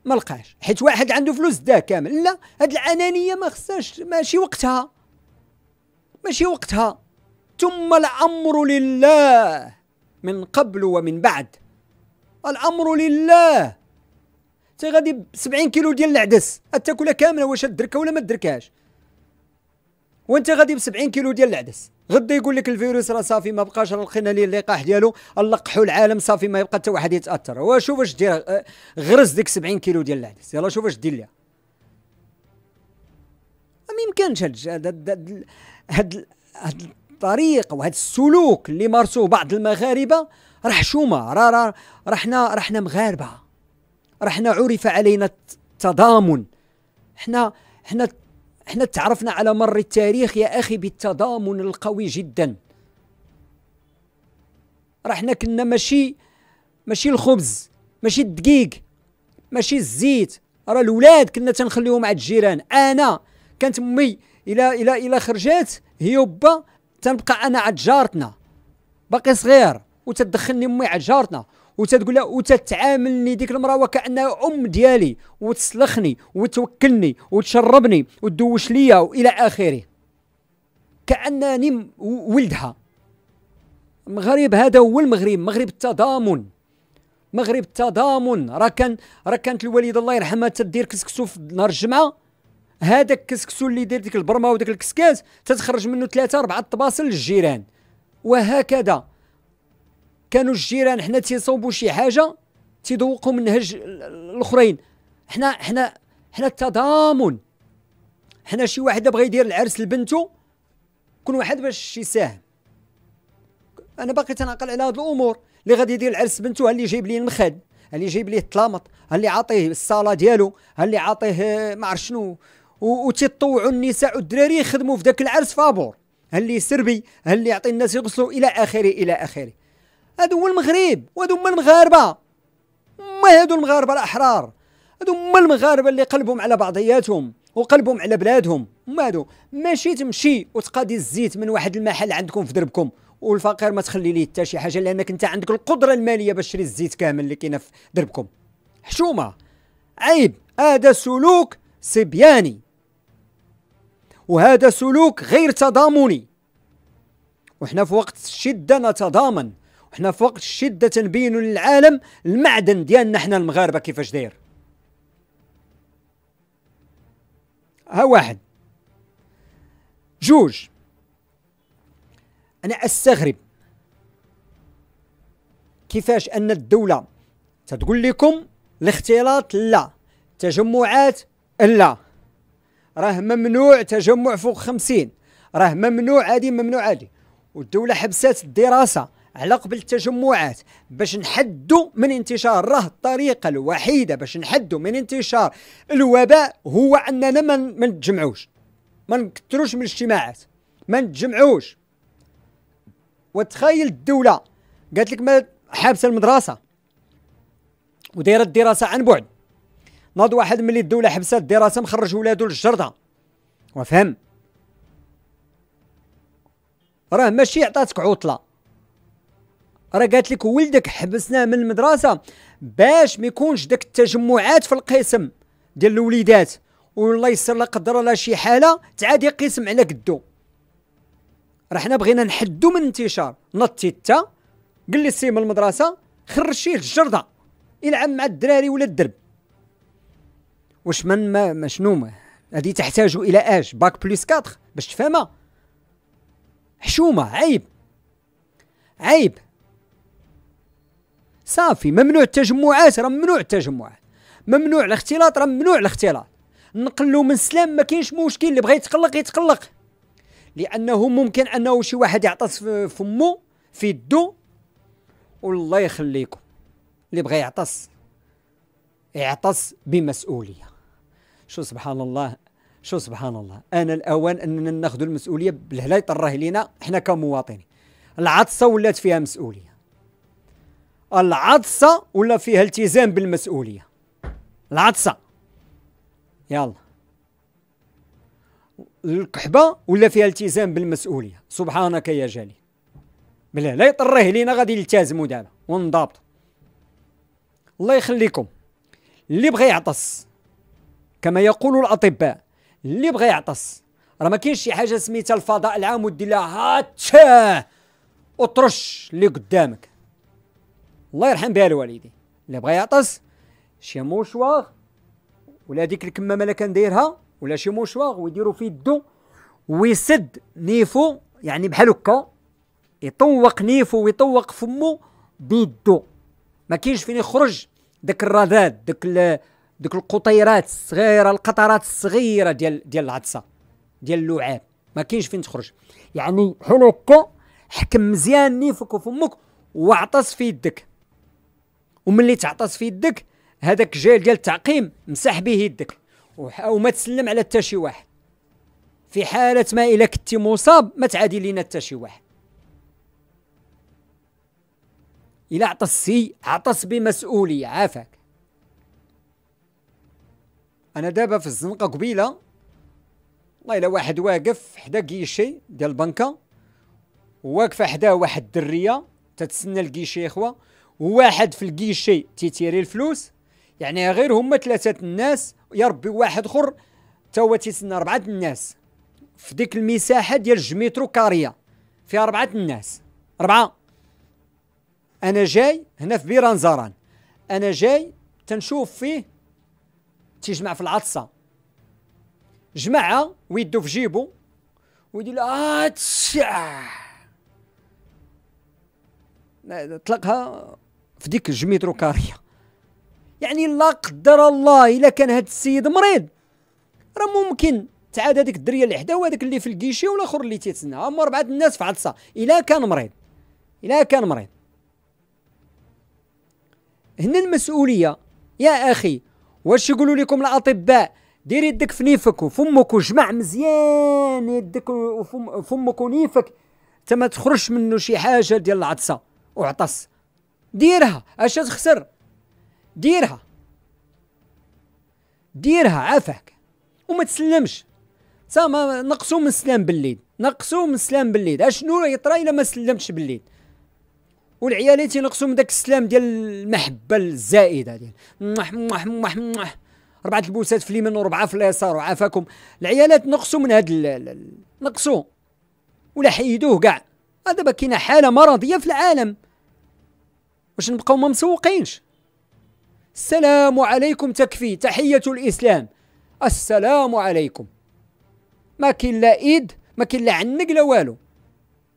ما لقاش حيت واحد عنده فلوس داه كامل لا هاد الانانيه ما خصهاش ماشي وقتها ماشي وقتها ثم الأمر لله من قبل ومن بعد الأمر لله انت غادي ب 70 كيلو ديال العدس تاكلها كامله واش دركها ولا ما دركهاش وانت غادي ب 70 كيلو ديال العدس غدا يقول لك الفيروس راه صافي ما بقاش لقينا ليه اللقاح ديالو لقحوا العالم صافي ما يبقى حتى واحد يتاثر وشوف واش دير آه، غرز ديك 70 كيلو ديال العدس يلا شوف واش دير ليها ما يمكنش هاد هاد هاد الطريق وهذا السلوك اللي مارسوه بعض المغاربه راه حشومه راه راه رحنا رحنا مغاربه رحنا عرف علينا التضامن حنا حنا حنا تعرفنا على مر التاريخ يا اخي بالتضامن القوي جدا رحنا كنا ماشي ماشي الخبز ماشي الدقيق ماشي الزيت راه الاولاد كنا تنخليهم عند الجيران انا كانت امي الى الى الى خرجات هي وبا تنبقى انا عند جارتنا باقي صغير وتدخلني امي عند جارتنا وتتقول لها وتتعاملني ديك المراه وكانها ام ديالي وتسلخني وتوكلني وتشربني وتدوش ليا والى اخره كانني ولدها المغرب هذا هو المغرب مغرب التضامن مغرب التضامن راه كان راه كانت الوالده الله يرحمها تدير كسكسو في نهار الجمعه هذاك الكسكسو اللي داير ديك البرمه وداك الكسكاز تتخرج منه ثلاثه اربعه طباسل للجيران وهكذا كانوا الجيران حنا تيصوبوا شي حاجه تيذوقوا منهج الاخرين حنا حنا حنا التضامن حنا شي واحد بغى يدير العرس لبنته كل واحد باش يساهم انا باقي تنعقل على هاد الامور اللي غادي يدير العرس بنته اللي جايب ليه ها اللي جايب ليه الطلامط ها اللي عاطيه الصاله ديالو ها اللي عاطيه ما عرف شنو وتيطوعوا النساء والدراري يخدموا في ذاك العرس فابور اللي سربي اللي يعطي الناس يغسلوا الى اخره الى اخره هادو هما المغرب وهادو هما المغاربه ما هادو المغاربه الاحرار هادو هما المغاربه اللي قلبهم على بعضياتهم وقلبهم على بلادهم ما هادو ماشي تمشي وتقادي الزيت من واحد المحل عندكم في دربكم والفقير ما تخلي ليه حتى شي حاجه لانك انت عندك القدره الماليه باش تشري الزيت كامل اللي كاين في دربكم حشومه عيب هذا سلوك صبياني وهذا سلوك غير تضامني وحنا في وقت الشدة نتضامن وحنا في وقت الشدة تنبين للعالم المعدن ديالنا حنا المغاربة كيفاش داير ها واحد جوج أنا أستغرب كيفاش أن الدولة تتقول لكم الاختلاط لا تجمعات لا راه ممنوع تجمع فوق 50 راه ممنوع عادي ممنوع عادي والدوله حبسات الدراسه على قبل التجمعات باش نحدوا من انتشار راه الطريقه الوحيده باش نحدوا من انتشار الوباء هو اننا ما نتجمعوش ما نكثروش من الاجتماعات ما نتجمعوش وتخيل الدوله قالت لك ما حابسه المدرسه ودايره الدراسه عن بعد ناض واحد ملي الدوله حبسات الدراسه مخرج ولادو للجرده وفهم راه ماشي عطاتك عطله راه قالت لك ولدك حبسناه من المدرسه باش ما يكونش داك التجمعات في القسم ديال الوليدات والله يسر لا قدر الله شي حاله تعاد يقسم على قدو راه حنا بغينا نحدو من الانتشار نطي تا قلسيه من المدرسه خرج للجرده يلعب مع الدراري ولا الدرب واش من ما, شنو هذه تحتاج الى اش باك بلس 4 باش تفهمها حشومه عيب عيب صافي ممنوع التجمعات راه ممنوع التجمعات ممنوع الاختلاط راه ممنوع الاختلاط نقلو من سلام ما كاينش مشكل اللي بغى يتقلق يتقلق لانه ممكن انه شي واحد يعطس في فمو في الدو والله يخليكم اللي بغى يعطس يعطس بمسؤوليه شو سبحان الله شو سبحان الله انا الاوان اننا ناخذ المسؤوليه بالهلا يطره لينا احنا كمواطنين العطسه ولات فيها مسؤوليه العطسه ولا فيها التزام بالمسؤوليه العطسه يلا الكحبه ولا فيها التزام بالمسؤوليه سبحانك يا جليل بلا لا يطريه لينا غادي نلتزموا دابا ونضبط الله يخليكم اللي بغى يعطس كما يقول الاطباء اللي بغى يعطس راه ما كاينش شي حاجه سميتها الفضاء العام ودي لها هاتش وترش اللي قدامك الله يرحم بها الوالدين اللي بغى يعطس شي موشواغ ولا ديك الكمامه اللي كان دايرها ولا شي موشواغ ويديرو في يدو ويسد نيفو يعني بحال هكا يطوق نيفو ويطوق فمو بيدو ما كاينش فين يخرج داك الرذاذ داك دوك القطيرات الصغيره القطرات الصغيره ديال ديال العدسه ديال اللعاب ما كاينش فين تخرج يعني حنا هكا حكم مزيان نيفك وفمك وعطس في يدك وملي تعطس في يدك هذاك جيل ديال التعقيم مسح به يدك وما تسلم على حتى شي واحد في حالة ما إلا كنتي مصاب ما تعادي لينا حتى شي واحد إلا عطسي عطس بمسؤولية عافاك انا دابا في الزنقه قبيله والله الا واحد واقف حدا كيشي ديال البنكه واقفه حداه واحد الدريه تتسنى الكيشي اخوه وواحد في الكيشي تيتيري الفلوس يعني غير هما ثلاثه الناس يا ربي واحد اخر تا هو تيتسنى اربعه الناس في ديك المساحه ديال جميترو كاريه فيها اربعه الناس اربعه انا جاي هنا في بيران انا جاي تنشوف فيه تيجمع في العطسه جمعها ويدو في جيبو ويدير لها آه، طلقها في ديك الجميترو كاريه يعني لا قدر الله الا كان هاد السيد مريض راه ممكن تعاد هذيك الدريه اللي حداه وهذاك اللي في الكيشي والاخر اللي تيتسنى هما اربعه الناس في عطسه الا كان مريض الا كان مريض هنا المسؤوليه يا اخي واش يقولوا لكم الاطباء دير يدك في نيفك وفمك وجمع مزيان يدك وفمك ونيفك حتى ما تخرجش منه شي حاجه ديال العطسه وعطس ديرها اش تخسر ديرها ديرها عافاك وما تسلمش تا ما نقصوا من السلام بالليل نقصوا من السلام بالليل اشنو يطرى الا ما سلمتش بالليل والعيال تينقصوا من داك السلام ديال المحبه الزائده ديال مح مح مح مح ربعه البوسات في اليمين وربعه في اليسار وعافاكم العيالات نقصوا من هاد نقصوا ولا حيدوه كاع آه، دابا كاينه حاله مرضيه في العالم واش نبقاو ما مسوقينش السلام عليكم تكفي تحيه الاسلام السلام عليكم ما كاين لا ايد ما كاين لا عنق لا والو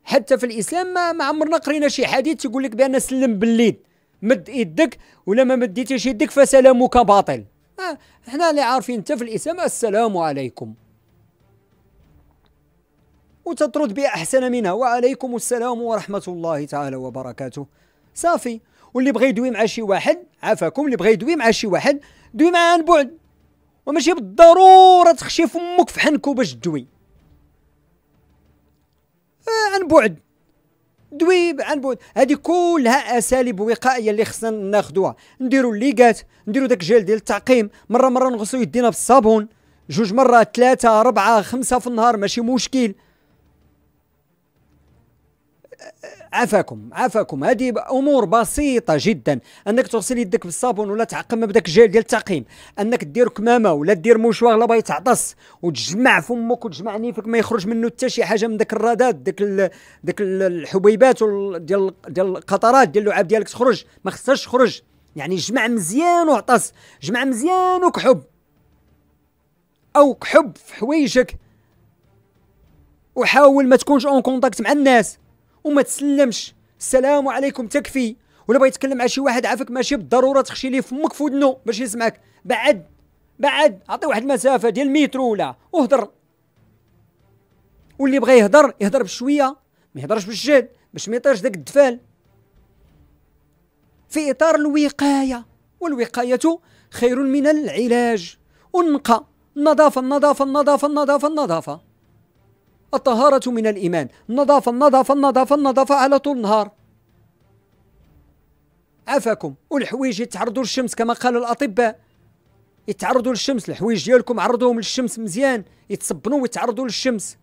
حتى في الاسلام ما, ما عمرنا قرينا شي حديث يقول لك بان سلم باليد مد يدك ولا ما مديتيش يدك فسلامك باطل آه احنا اللي عارفين انت في الاسلام السلام عليكم وتطرد بأحسن منها وعليكم السلام ورحمة الله تعالى وبركاته صافي واللي بغى يدوي مع شي واحد عافاكم اللي بغى يدوي مع شي واحد دوي معاه عن بعد وماشي بالضرورة تخشي فمك في حنكو باش تدوي آه، عن بعد دويب عن بعد هذه كلها اساليب وقائيه اللي خصنا ناخذوها نديروا الليغات نديروا داك الجيل ديال التعقيم مره مره نغسلوا يدينا بالصابون جوج مرات ثلاثه اربعه خمسه في النهار ماشي مشكل عفاكم عفاكم هذه امور بسيطه جدا انك تغسل يدك بالصابون ولا تعقم بداك الجيل ديال التعقيم انك دير كمامه ولا دير مشوار لا بغيت تعطس وتجمع فمك وتجمع نيفك ما يخرج منه حتى شي حاجه من داك الرادات داك داك الحبيبات ديال ديال القطرات ديال اللعاب ديالك تخرج ما خصهاش تخرج يعني جمع مزيان وعطس جمع مزيان وكحب او كحب في حوايجك وحاول ما تكونش اون كونتاكت مع الناس وما تسلمش السلام عليكم تكفي ولا بغيت يتكلم مع شي واحد عافاك ماشي بالضروره تخشي ليه فمك في ودنو باش يسمعك بعد بعد عطي واحد المسافه ديال المترو ولا وهضر واللي بغى يهضر يهضر بشويه ما يهضرش بالجد باش ما يطيرش داك الدفال في اطار الوقايه والوقايه خير من العلاج ونقى النظافه النظافه النظافه النظافه النظافه الطهارة من الإيمان النظافة النظافة النظافة النظافة على طول النهار عافاكم والحوايج يتعرضوا للشمس كما قال الأطباء يتعرضوا للشمس الحوايج ديالكم عرضوهم للشمس مزيان يتصبنوا ويتعرضوا للشمس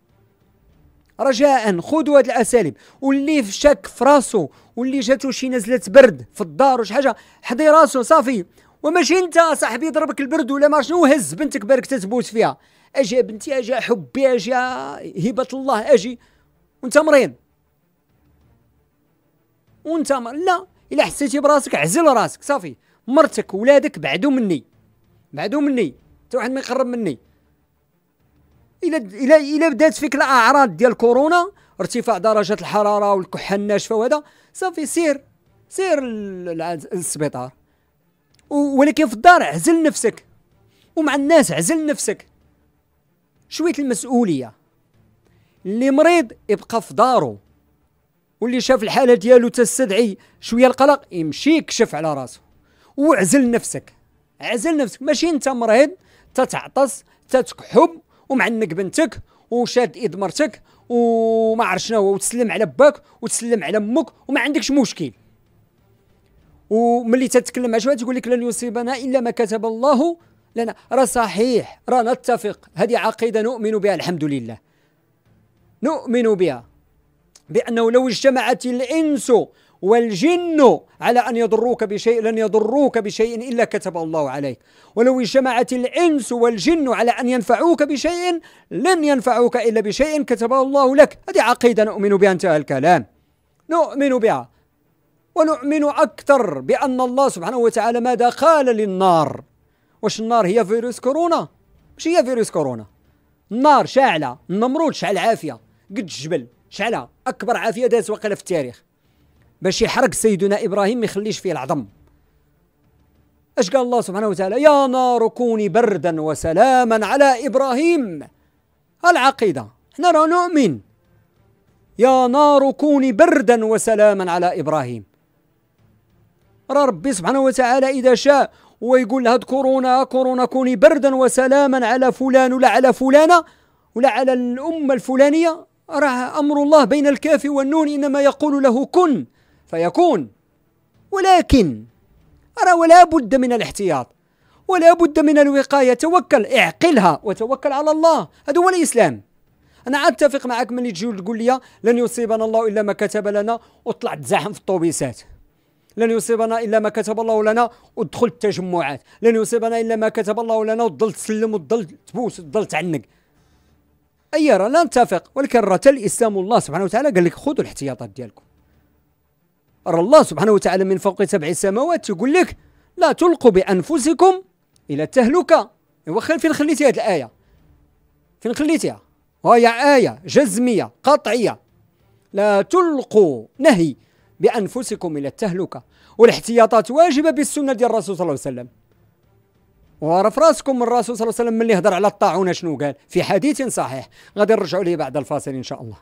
رجاء خذوا هاد الاساليب واللي في شك في راسو واللي جاتو شي نزله برد في الدار وش حاجه حضي راسو صافي وماشي انت صاحبي يضربك البرد ولا ما شنو هز بنتك بارك تتبوس فيها اجي يا بنتي اجي حبي اجي هبه الله اجي وانت مريض وانت مريض لا الا حسيتي براسك عزل راسك صافي مرتك ولادك بعدو مني بعدو مني حتى واحد ما يقرب مني الا الا الا بدات فيك الاعراض ديال كورونا ارتفاع درجه الحراره والكحه الناشفه وهذا صافي سير سير للسبيطار ولكن في الدار عزل نفسك ومع الناس عزل نفسك شويه المسؤوليه اللي مريض يبقى في دارو واللي شاف الحاله ديالو تستدعي شويه القلق يمشي يكشف على راسه وعزل نفسك عزل نفسك ماشي انت مريض تتعطس تتكحب ومعنك بنتك وشاد ايد مرتك وما عرف شنو وتسلم على باك وتسلم على امك وما عندكش مشكل وملي تتكلم مع شويه تقول لك لن يصيبنا الا ما كتب الله لنا راه صحيح راه نتفق هذه عقيدة نؤمن بها الحمد لله نؤمن بها بأنه لو اجتمعت الإنس والجن على أن يضروك بشيء لن يضروك بشيء إلا كتب الله عليك ولو اجتمعت الإنس والجن على أن ينفعوك بشيء لن ينفعوك إلا بشيء كتبه الله لك هذه عقيدة نؤمن بها انتهى الكلام نؤمن بها ونؤمن أكثر بأن الله سبحانه وتعالى ماذا قال للنار واش النار هي فيروس كورونا واش هي فيروس كورونا النار شاعله النمرود شعل عافيه قد الجبل شعلها اكبر عافيه دازت وقيله في التاريخ باش يحرق سيدنا ابراهيم ما يخليش فيه العظم اش قال الله سبحانه وتعالى يا نار كوني بردا وسلاما على ابراهيم العقيده حنا راه نؤمن يا نار كوني بردا وسلاما على ابراهيم راه ربي سبحانه وتعالى اذا شاء ويقول هاد كورونا كورونا كوني بردا وسلاما على فلان ولا على فلانة ولا على الأمة الفلانية راه أمر الله بين الكاف والنون إنما يقول له كن فيكون ولكن أرى ولا بد من الاحتياط ولا بد من الوقاية توكل اعقلها وتوكل على الله هذا هو الإسلام أنا أتفق معك من تجي تقول لي لن يصيبنا الله إلا ما كتب لنا وطلعت زحم في الطوبيسات لن يصيبنا الا ما كتب الله لنا ودخل التجمعات لن يصيبنا الا ما كتب الله لنا وتضل تسلم وتضل تبوس وتضل تعنق اي راه لا نتفق ولكن راه الاسلام والله سبحانه وتعالى قال لك خذوا الاحتياطات ديالكم راه الله سبحانه وتعالى من فوق سبع سماوات يقول لك لا تلقوا بانفسكم الى التهلكه وخا فين خليتي هذه الايه فين خليتيها وهي ايه جزميه قطعيه لا تلقوا نهي بانفسكم الى التهلكه والاحتياطات واجبه بالسنه ديال الرسول صلى الله عليه وسلم وعرف راسكم من الرسول صلى الله عليه وسلم ملي هضر على الطاعون شنو قال في حديث صحيح غادي نرجعوا ليه بعد الفاصل ان شاء الله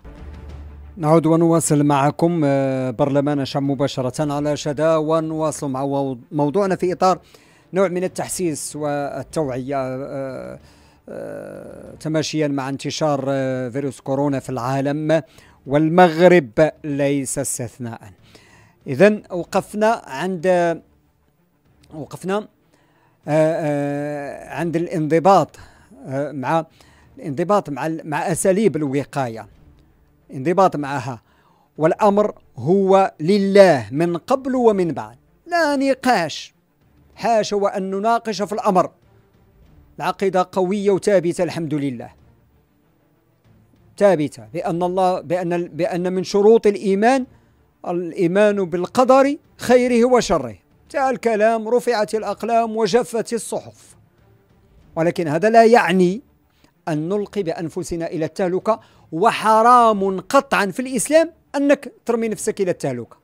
نعود ونواصل معكم آه، برلمان الشام مباشرة على شدا ونواصل مع موضوعنا في إطار نوع من التحسيس والتوعية آه، آه، تماشيا مع انتشار فيروس كورونا في العالم والمغرب ليس استثناءً إذا وقفنا عند وقفنا آه، آه، عند الانضباط آه، مع الانضباط مع مع أساليب الوقاية انضباط معها والأمر هو لله من قبل ومن بعد لا نقاش حاشا وأن نناقش في الأمر العقيدة قوية وثابتة الحمد لله ثابتة بأن الله بأن بأن من شروط الإيمان الإيمان بالقدر خيره وشره جاء الكلام رفعت الأقلام وجفت الصحف ولكن هذا لا يعني أن نلقي بأنفسنا إلى التهلكة وحرام قطعا في الإسلام أنك ترمي نفسك إلى التهلكة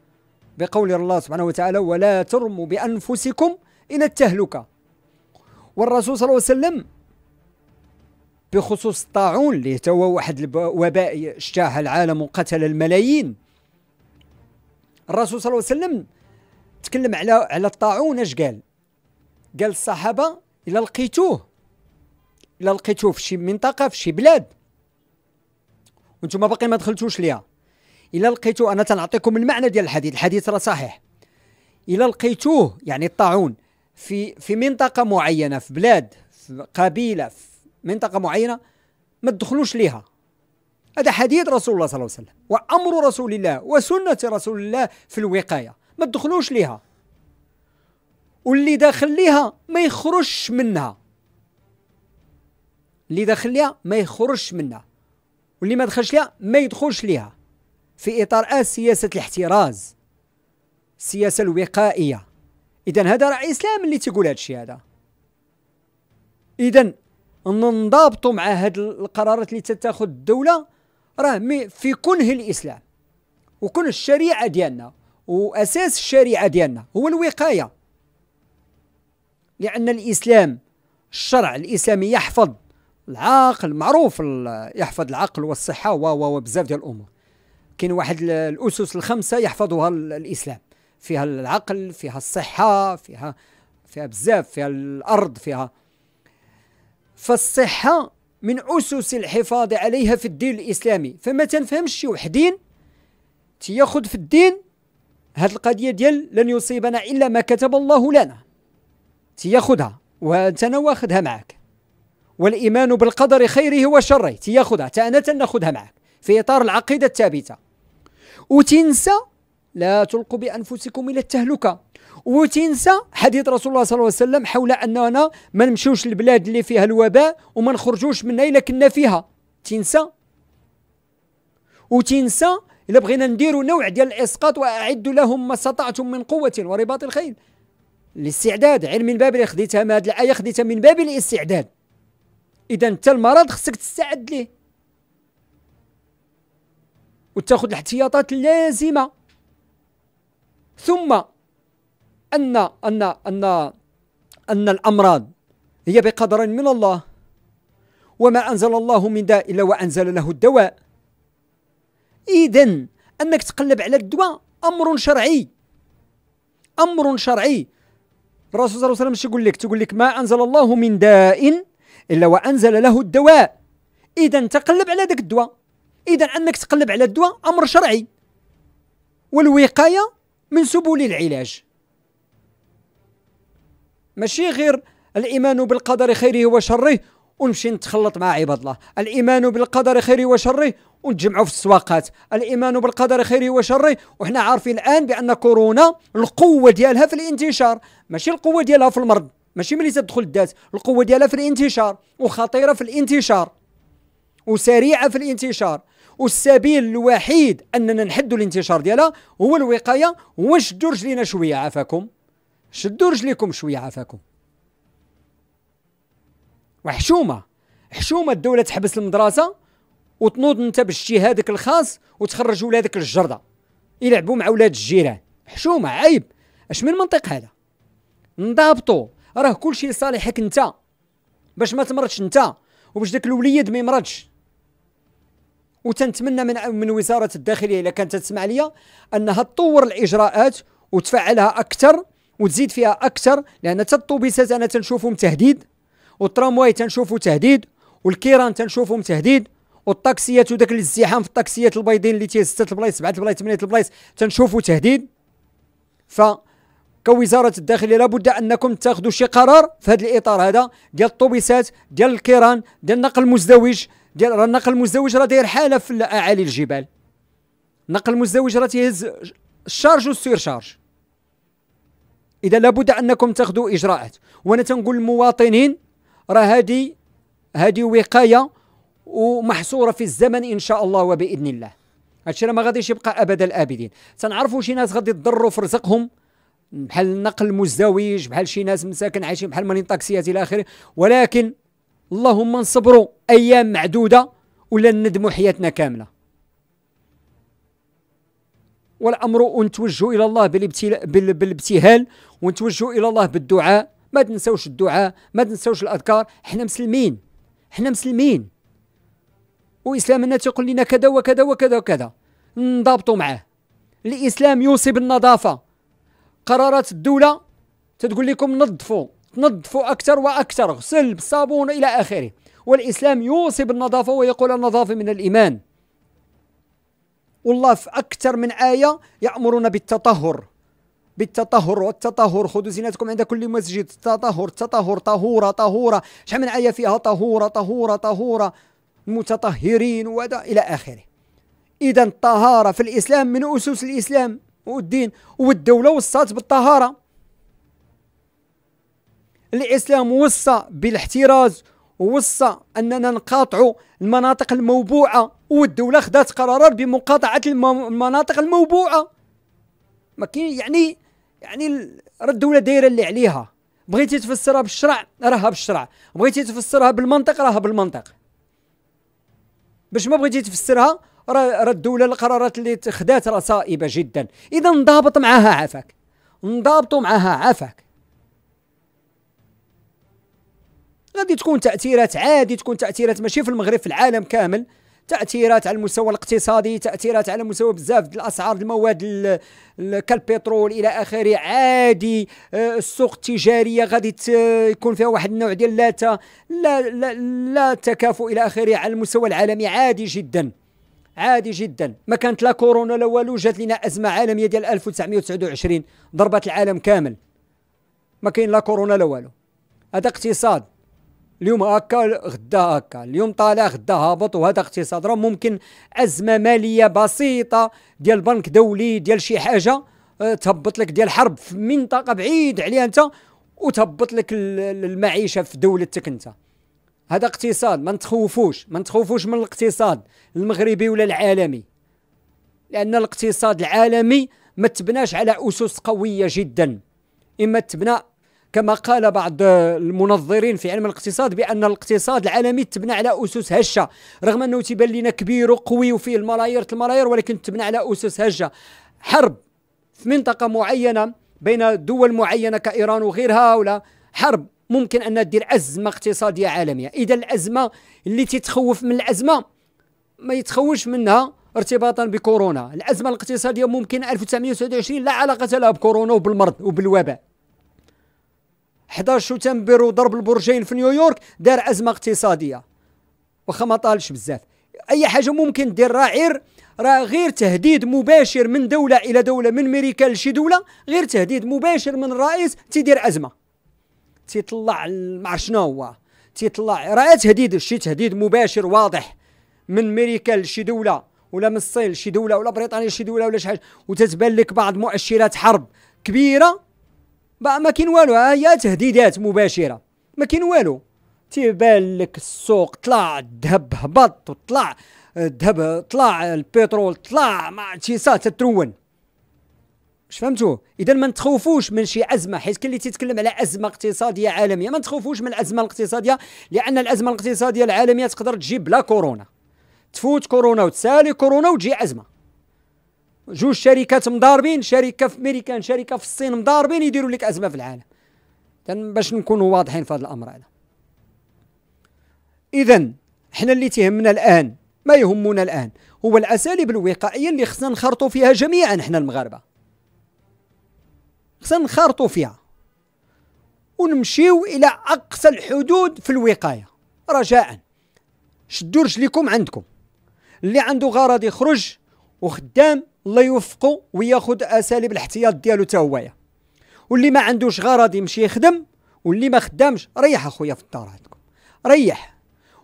بقول الله سبحانه وتعالى ولا ترموا بأنفسكم إلى التهلكة والرسول صلى الله عليه وسلم بخصوص الطاعون اللي هو واحد الوباء اجتاح العالم وقتل الملايين الرسول صلى الله عليه وسلم تكلم على على الطاعون اش قال قال الصحابه الا لقيتوه الا لقيتوه في شي منطقه في شي بلاد وانتم باقي ما دخلتوش ليها الا لقيتوه انا تنعطيكم المعنى ديال الحديث الحديث راه صحيح الا لقيتوه يعني الطاعون في في منطقه معينه في بلاد في قبيله في منطقه معينه ما تدخلوش ليها هذا حديث رسول الله صلى الله عليه وسلم وأمر رسول الله وسنة رسول الله في الوقاية ما تدخلوش ليها واللي داخل ليها ما يخرجش منها اللي داخل ليها ما يخرجش منها واللي ما دخلش ليها ما يدخلش ليها في إطار آه، سياسة الاحتراز السياسة الوقائية إذا هذا راه الإسلام اللي تيقول هذا الشيء هذا إذا ننضبطوا مع هاد القرارات اللي تتاخذ الدولة راه في كنه الاسلام وكن الشريعه ديالنا واساس الشريعه ديالنا هو الوقايه لان الاسلام الشرع الاسلامي يحفظ العاقل معروف يحفظ العقل والصحه و و بزاف ديال الامور كاين واحد الاسس الخمسه يحفظها الاسلام فيها العقل فيها الصحه فيها فيها بزاف فيها الارض فيها فالصحه من أسس الحفاظ عليها في الدين الإسلامي فما تنفهمش شي وحدين تياخد في الدين هاد القضية ديال لن يصيبنا إلا ما كتب الله لنا تياخدها وأنت أنا واخدها معك والإيمان بالقدر خيره وشره تياخدها أنا تناخدها معك في إطار العقيدة الثابتة وتنسى لا تلقوا بأنفسكم إلى التهلكة وتنسى حديث رسول الله صلى الله عليه وسلم حول اننا ما نمشوش للبلاد اللي فيها الوباء وما نخرجوش منها الا كنا فيها تنسى وتنسى الا بغينا نديروا نوع ديال الاسقاط واعدوا لهم ما استطعتم من قوه ورباط الخيل الاستعداد علم من باب خديتها من هذه الايه خديتها من باب الاستعداد اذا انت المرض خصك تستعد ليه وتاخذ الاحتياطات اللازمه ثم أن أن أن أن الأمراض هي بقدر من الله وما أنزل الله من داء إلا وأنزل له الدواء إذا أنك تقلب على الدواء أمر شرعي أمر شرعي الرسول صلى الله عليه وسلم شو يقول لك تقول لك ما أنزل الله من داء إلا وأنزل له الدواء إذا تقلب على ذاك الدواء إذا أنك تقلب على الدواء أمر شرعي والوقاية من سبل العلاج ماشي غير الايمان بالقدر خيره وشره ونمشي نتخلط مع عباد الله الايمان بالقدر خيره وشره ونتجمعوا في السواقات الايمان بالقدر خيره وشره وحنا عارفين الان بان كورونا القوه ديالها في الانتشار ماشي القوه ديالها في المرض ماشي ملي تدخل الدات القوه ديالها في الانتشار وخطيره في الانتشار وسريعه في الانتشار والسبيل الوحيد اننا نحدوا الانتشار ديالها هو الوقايه هو نشدوا رجلينا شويه عافاكم شدوا رجليكم شويه عافاكم وحشومه حشومه الدوله تحبس المدرسه وتنوض انت باجتهادك الخاص وتخرج ولادك للجرده يلعبوا مع ولاد الجيران حشومه عيب اش من منطق هذا نضابطو راه كلشي لصالحك انت باش ما تمرضش انت وباش داك الوليد ما يمرضش وتنتمنى من من وزاره الداخليه الا كانت تسمع ليا انها تطور الاجراءات وتفعلها اكثر وتزيد فيها اكثر لان حتى الطوبيسات انا تنشوفهم تهديد والترامواي تنشوفو تهديد والكيران تنشوفهم تهديد والطاكسيات وداك الازدحام في الطاكسيات البيضين اللي تيهز ست البلايص سبعه البلايص ثمانيه البلايص تنشوفو تهديد ف كوزاره الداخليه لابد انكم تاخذوا شي قرار في هذا الاطار هذا ديال الطوبيسات ديال الكيران ديال النقل المزدوج ديال النقل المزدوج راه داير حاله في اعالي الجبال النقل المزدوج راه تيهز الشارج والسير شارج اذا لابد انكم تاخذوا اجراءات وانا تنقول للمواطنين راه هذه هذه وقايه ومحصوره في الزمن ان شاء الله وباذن الله هادشي راه ما غاديش يبقى ابد الابدين تنعرفوا شي ناس غادي يضروا في رزقهم بحال النقل المزدوج بحال شي ناس مساكن عايشين بحال مالين طاكسيات الى اخره ولكن اللهم نصبروا ايام معدوده ولا ندموا حياتنا كامله والامر ونتوجه الى الله بالابتلاء بالابتهال ونتوجه الى الله بالدعاء ما تنساوش الدعاء ما تنساوش الاذكار حنا مسلمين حنا مسلمين واسلامنا تيقول لنا كذا وكذا وكذا وكذا نضبطوا معاه الاسلام يوصي بالنظافه قرارات الدوله تتقول لكم نظفوا تنظفوا اكثر واكثر غسل بالصابون الى اخره والاسلام يوصي بالنظافه ويقول النظافه من الايمان والله في أكثر من آية يأمرنا بالتطهر بالتطهر والتطهر خذوا زينتكم عند كل مسجد تطهر تطهر طهورة طهورة شحال من آية فيها طهورة طهورة طهورة المتطهرين ودا إلى آخره إذا الطهارة في الإسلام من أسس الإسلام والدين والدولة وصات بالطهارة الإسلام وصى بالاحتراز وصى اننا نقاطعوا المناطق الموبوعه والدوله خدات قرارات بمقاطعه المناطق الموبوعه ما كاين يعني يعني راه الدوله دايره اللي عليها بغيتي تفسرها بالشرع راها بالشرع بغيتي تفسرها بالمنطق راها بالمنطق باش ما بغيتي تفسرها راه الدوله القرارات اللي خدات راه صائبه جدا اذا انضبط معها عافاك نضابطوا معها عافاك غادي تكون تاثيرات عادي تكون تاثيرات ماشي في المغرب في العالم كامل تاثيرات على المستوى الاقتصادي تاثيرات على مستوى بزاف ديال الاسعار المواد كالبترول الى اخره عادي آه، السوق التجاريه غادي يكون فيها واحد النوع ديال لا لا, لا تكافؤ الى اخره على المستوى العالمي عادي جدا عادي جدا ما كانت لا كورونا لا والو جات لنا ازمه عالميه ديال 1929 ضربت العالم كامل ما كاين لا كورونا لا والو هذا اقتصاد اليوم هكا غدا هكا اليوم طالع غدا هابط وهذا اقتصاد راه ممكن ازمه ماليه بسيطه ديال بنك دولي ديال شي حاجه آه، تهبط لك ديال حرب في منطقه بعيد عليها انت وتهبط لك المعيشه في دولتك انت هذا اقتصاد ما نتخوفوش ما نتخوفوش من الاقتصاد المغربي ولا العالمي لان الاقتصاد العالمي ما تبناش على اسس قويه جدا اما تبنى كما قال بعض المنظرين في علم الاقتصاد بان الاقتصاد العالمي تبنى على اسس هشه رغم انه تيبان لنا كبير وقوي وفيه الملايير الملايير ولكن تبنى على اسس هشه حرب في منطقه معينه بين دول معينه كايران وغيرها ولا حرب ممكن ان دير ازمه اقتصاديه عالميه اذا الازمه اللي تتخوف من الازمه ما يتخوفش منها ارتباطا بكورونا الازمه الاقتصاديه ممكن 1929 لا علاقه لها بكورونا وبالمرض وبالوباء 11 شو وضرب البرجين في نيويورك دار ازمه اقتصاديه واخا ما طالش بزاف اي حاجه ممكن دير راه غير راه غير تهديد مباشر من دوله الى دوله من امريكا لشي دوله غير تهديد مباشر من الرئيس تيدير ازمه تيطلع ما شنو هو تيطلع راه تهديد شي تهديد مباشر واضح من امريكا لشي دوله ولا من الصين لشي دوله ولا بريطانيا لشي دوله ولا شي حاجه وتتبان لك بعض مؤشرات حرب كبيره بقى ما كاين والو هي تهديدات مباشره ما كاين والو تيبان لك السوق طلع الذهب هبط وطلع الذهب طلع البترول طلع ما شي صات تترون واش فهمتوا اذا ما نتخوفوش من شي ازمه حيت كاين اللي تيتكلم على ازمه اقتصاديه عالميه ما نتخوفوش من الازمه الاقتصاديه لان الازمه الاقتصاديه العالميه تقدر تجيب لا كورونا تفوت كورونا وتسالي كورونا وتجي ازمه جوج شركات مضاربين شركه في امريكا شركه في الصين مضاربين يديروا لك ازمه في العالم باش نكونوا واضحين في هذا الامر هذا اذا حنا اللي تهمنا الان ما يهمنا الان هو الاساليب الوقائيه اللي خصنا نخرطوا فيها جميعا حنا المغاربه خصنا نخرطوا فيها ونمشيو الى اقصى الحدود في الوقايه رجاء شدوا رجليكم عندكم اللي عنده غرض يخرج وخدام الله يوفقه وياخذ اساليب الاحتياط ديالو حتى هويا واللي ما عندوش غرض يمشي يخدم واللي ما خدامش ريح اخويا في الدار عندكم ريح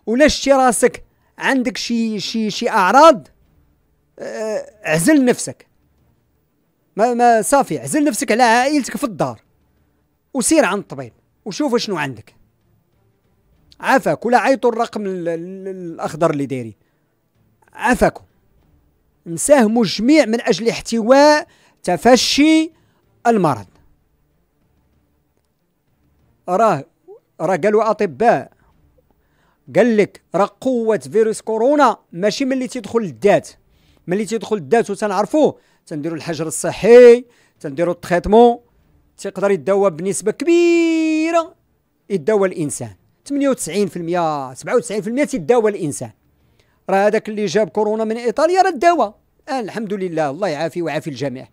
ولا شتي راسك عندك شي شي شي اعراض أه عزل نفسك ما ما صافي عزل نفسك على عائلتك في الدار وسير عند الطبيب وشوف شنو عندك عافاك ولا عيطوا الرقم الاخضر اللي دايرين عافاكم نساهموا الجميع من أجل احتواء تفشي المرض راه راه قالوا أطباء قال لك راه قوة فيروس كورونا ماشي ملي تيدخل من ملي تيدخل للذات وتنعرفوه تنديروا الحجر الصحي تنديروا التريتمون تيقدر يداوى بنسبة كبيرة يداوى الإنسان 98% 97% تيداوى الإنسان راه هذاك اللي جاب كورونا من ايطاليا راه الدواء آه الحمد لله الله يعافي ويعافي الجميع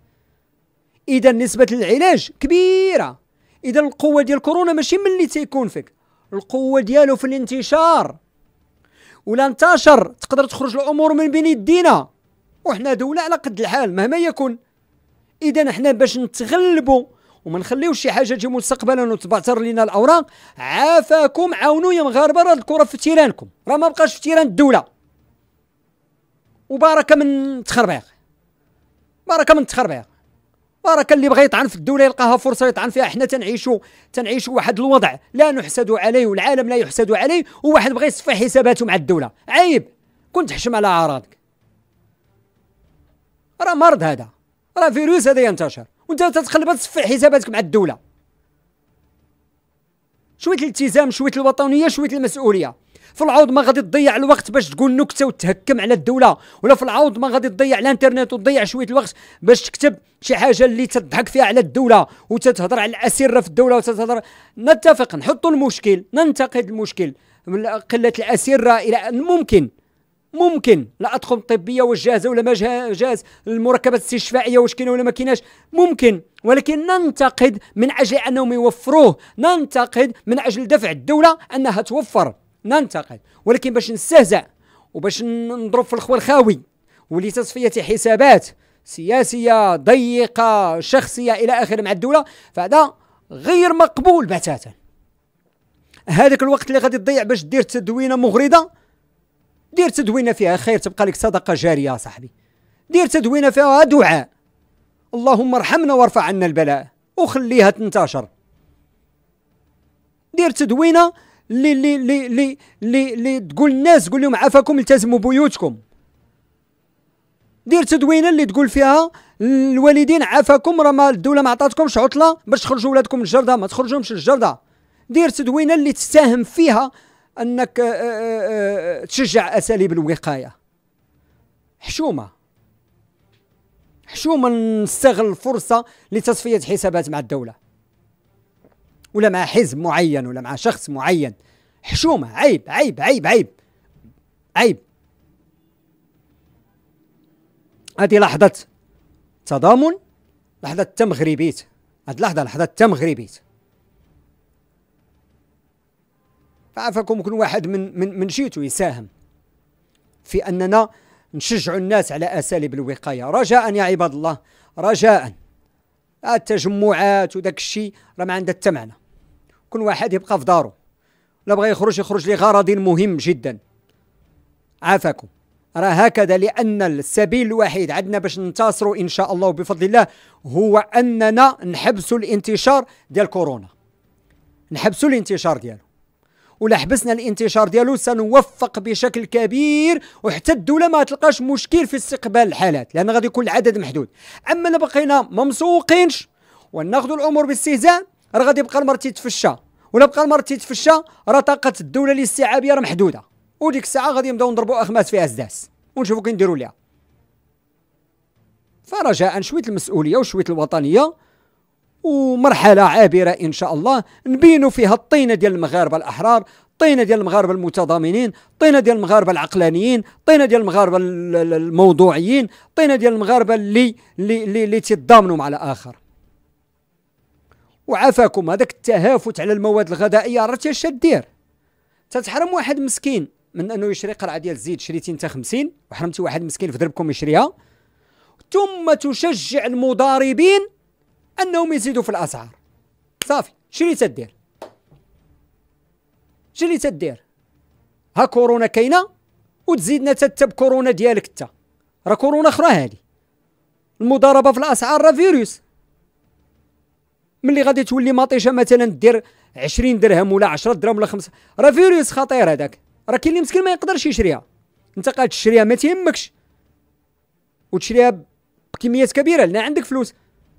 اذا نسبه العلاج كبيره اذا القوه ديال كورونا ماشي من اللي تيكون فيك القوه ديالو في الانتشار ولا انتشر تقدر تخرج الامور من بين يدينا وحنا دوله على قد الحال مهما يكون اذا حنا باش نتغلبوا وما نخليوش شي حاجه تجي مستقبلا وتبعثر لنا الاوراق عافاكم عاونوا يا مغاربه راه الكره في تيرانكم راه ما بقاش في تيران الدوله وبركه من تخربيق بركه من تخربيق بركه اللي بغى يطعن في الدوله يلقاها فرصه يطعن فيها حنا تنعيشوا تنعيشوا واحد الوضع لا نحسد عليه والعالم لا يحسد عليه وواحد بغى يصفي حساباته مع الدوله عيب كنت حشم على اعراضك راه مرض هذا راه فيروس هذا ينتشر وانت تتخلب تصفي حساباتك مع الدوله شويه الالتزام شويه الوطنيه شويه المسؤوليه في العوض ما غادي تضيع الوقت باش تقول نكته وتهكم على الدوله ولا في العوض ما غادي تضيع الانترنت وتضيع شويه الوقت باش تكتب شي حاجه اللي تضحك فيها على الدوله وتتهضر على الاسره في الدوله وتتهضر نتفق نحطوا المشكل ننتقد المشكل قله الاسره الى ممكن ممكن الاطقم الطبيه واش جاهزه ولا ما جاهز المركبات الاستشفائيه واش كاينه ولا ما كايناش ممكن ولكن ننتقد من اجل انهم يوفروه ننتقد من اجل دفع الدوله انها توفر ننتقد ولكن باش نستهزأ وباش نضرب في الخوى الخاوي ولتصفية حسابات سياسية ضيقة شخصية إلى آخره مع الدولة فهذا غير مقبول بتاتا هذاك الوقت اللي غادي تضيع باش دير تدوينة مغرضة دير تدوينة فيها خير تبقى لك صدقة جارية صاحبي دير تدوينة فيها دعاء اللهم ارحمنا وارفع عنا البلاء وخليها تنتشر دير تدوينة اللي اللي اللي اللي اللي, اللي تقول الناس قول لهم عافاكم التزموا بيوتكم دير تدوينه اللي تقول فيها الوالدين عافاكم راه ما الدوله ما عطاتكمش عطله باش تخرجوا ولادكم للجرده الجرده ما تخرجوهمش الجرده دير تدوينه اللي تساهم فيها انك آه، آه، آه، تشجع اساليب الوقايه حشومه حشومه نستغل الفرصه لتصفيه حسابات مع الدوله ولا مع حزب معين ولا مع شخص معين حشومه عيب عيب عيب عيب عيب هذه لحظه تضامن لحظه تمغربيت هذه لحظة لحظه تمغربيت فعافاكم كل واحد من من من جيتو يساهم في اننا نشجع الناس على اساليب الوقايه رجاء يا عباد الله رجاء التجمعات وداك الشيء راه ما عندها حتى معنى كل واحد يبقى في داره لا بغى يخرج يخرج لغرض مهم جدا عافاكم راه هكذا لأن السبيل الوحيد عندنا باش ننتصروا إن شاء الله بفضل الله هو أننا نحبسوا الانتشار ديال كورونا نحبسوا الانتشار ديالو ولا حبسنا الانتشار ديالو سنوفق بشكل كبير وحتى الدوله ما تلقاش مشكل في استقبال الحالات لان غادي يكون العدد محدود اما بقينا ما مسوقينش الامور باستهزاء راه غادي يبقى المرض تيتفشى ولا بقى المرض تيتفشى راه طاقه الدوله الاستيعابيه راه محدوده وديك الساعه غادي نبداو نضربوا اخماس فيها اسداس ونشوفوا كي نديروا ليها فرجاء شويه المسؤوليه وشويه الوطنيه ومرحله عابره ان شاء الله نبينوا فيها الطينه ديال المغاربه الاحرار الطينه ديال المغاربه المتضامنين الطينه ديال المغاربه العقلانيين الطينه ديال المغاربه الموضوعيين الطينه ديال المغاربه اللي اللي اللي, اللي تضامنوا مع الاخر وعافاكم هذاك التهافت على المواد الغذائيه راه تاش دير تتحرم واحد مسكين من انه يشري قرعه ديال الزيت شريتي انت 50 وحرمتي واحد مسكين في دربكم يشريها ثم تشجع المضاربين انهم يزيدوا في الاسعار صافي شنو تدير شنو تدير ها كورونا كاينه وتزيدنا حتى بكورونا ديالك انت راه كورونا اخرى هذه المضاربه في الاسعار راه فيروس ملي غادي تولي مطيشه مثلا دير 20 درهم ولا 10 درهم ولا 5 راه فيروس خطير هذاك راه كاين اللي مسكين ما يقدرش يشريها انت قاعد تشريها ما تهمكش وتشريها بكميات كبيره لان عندك فلوس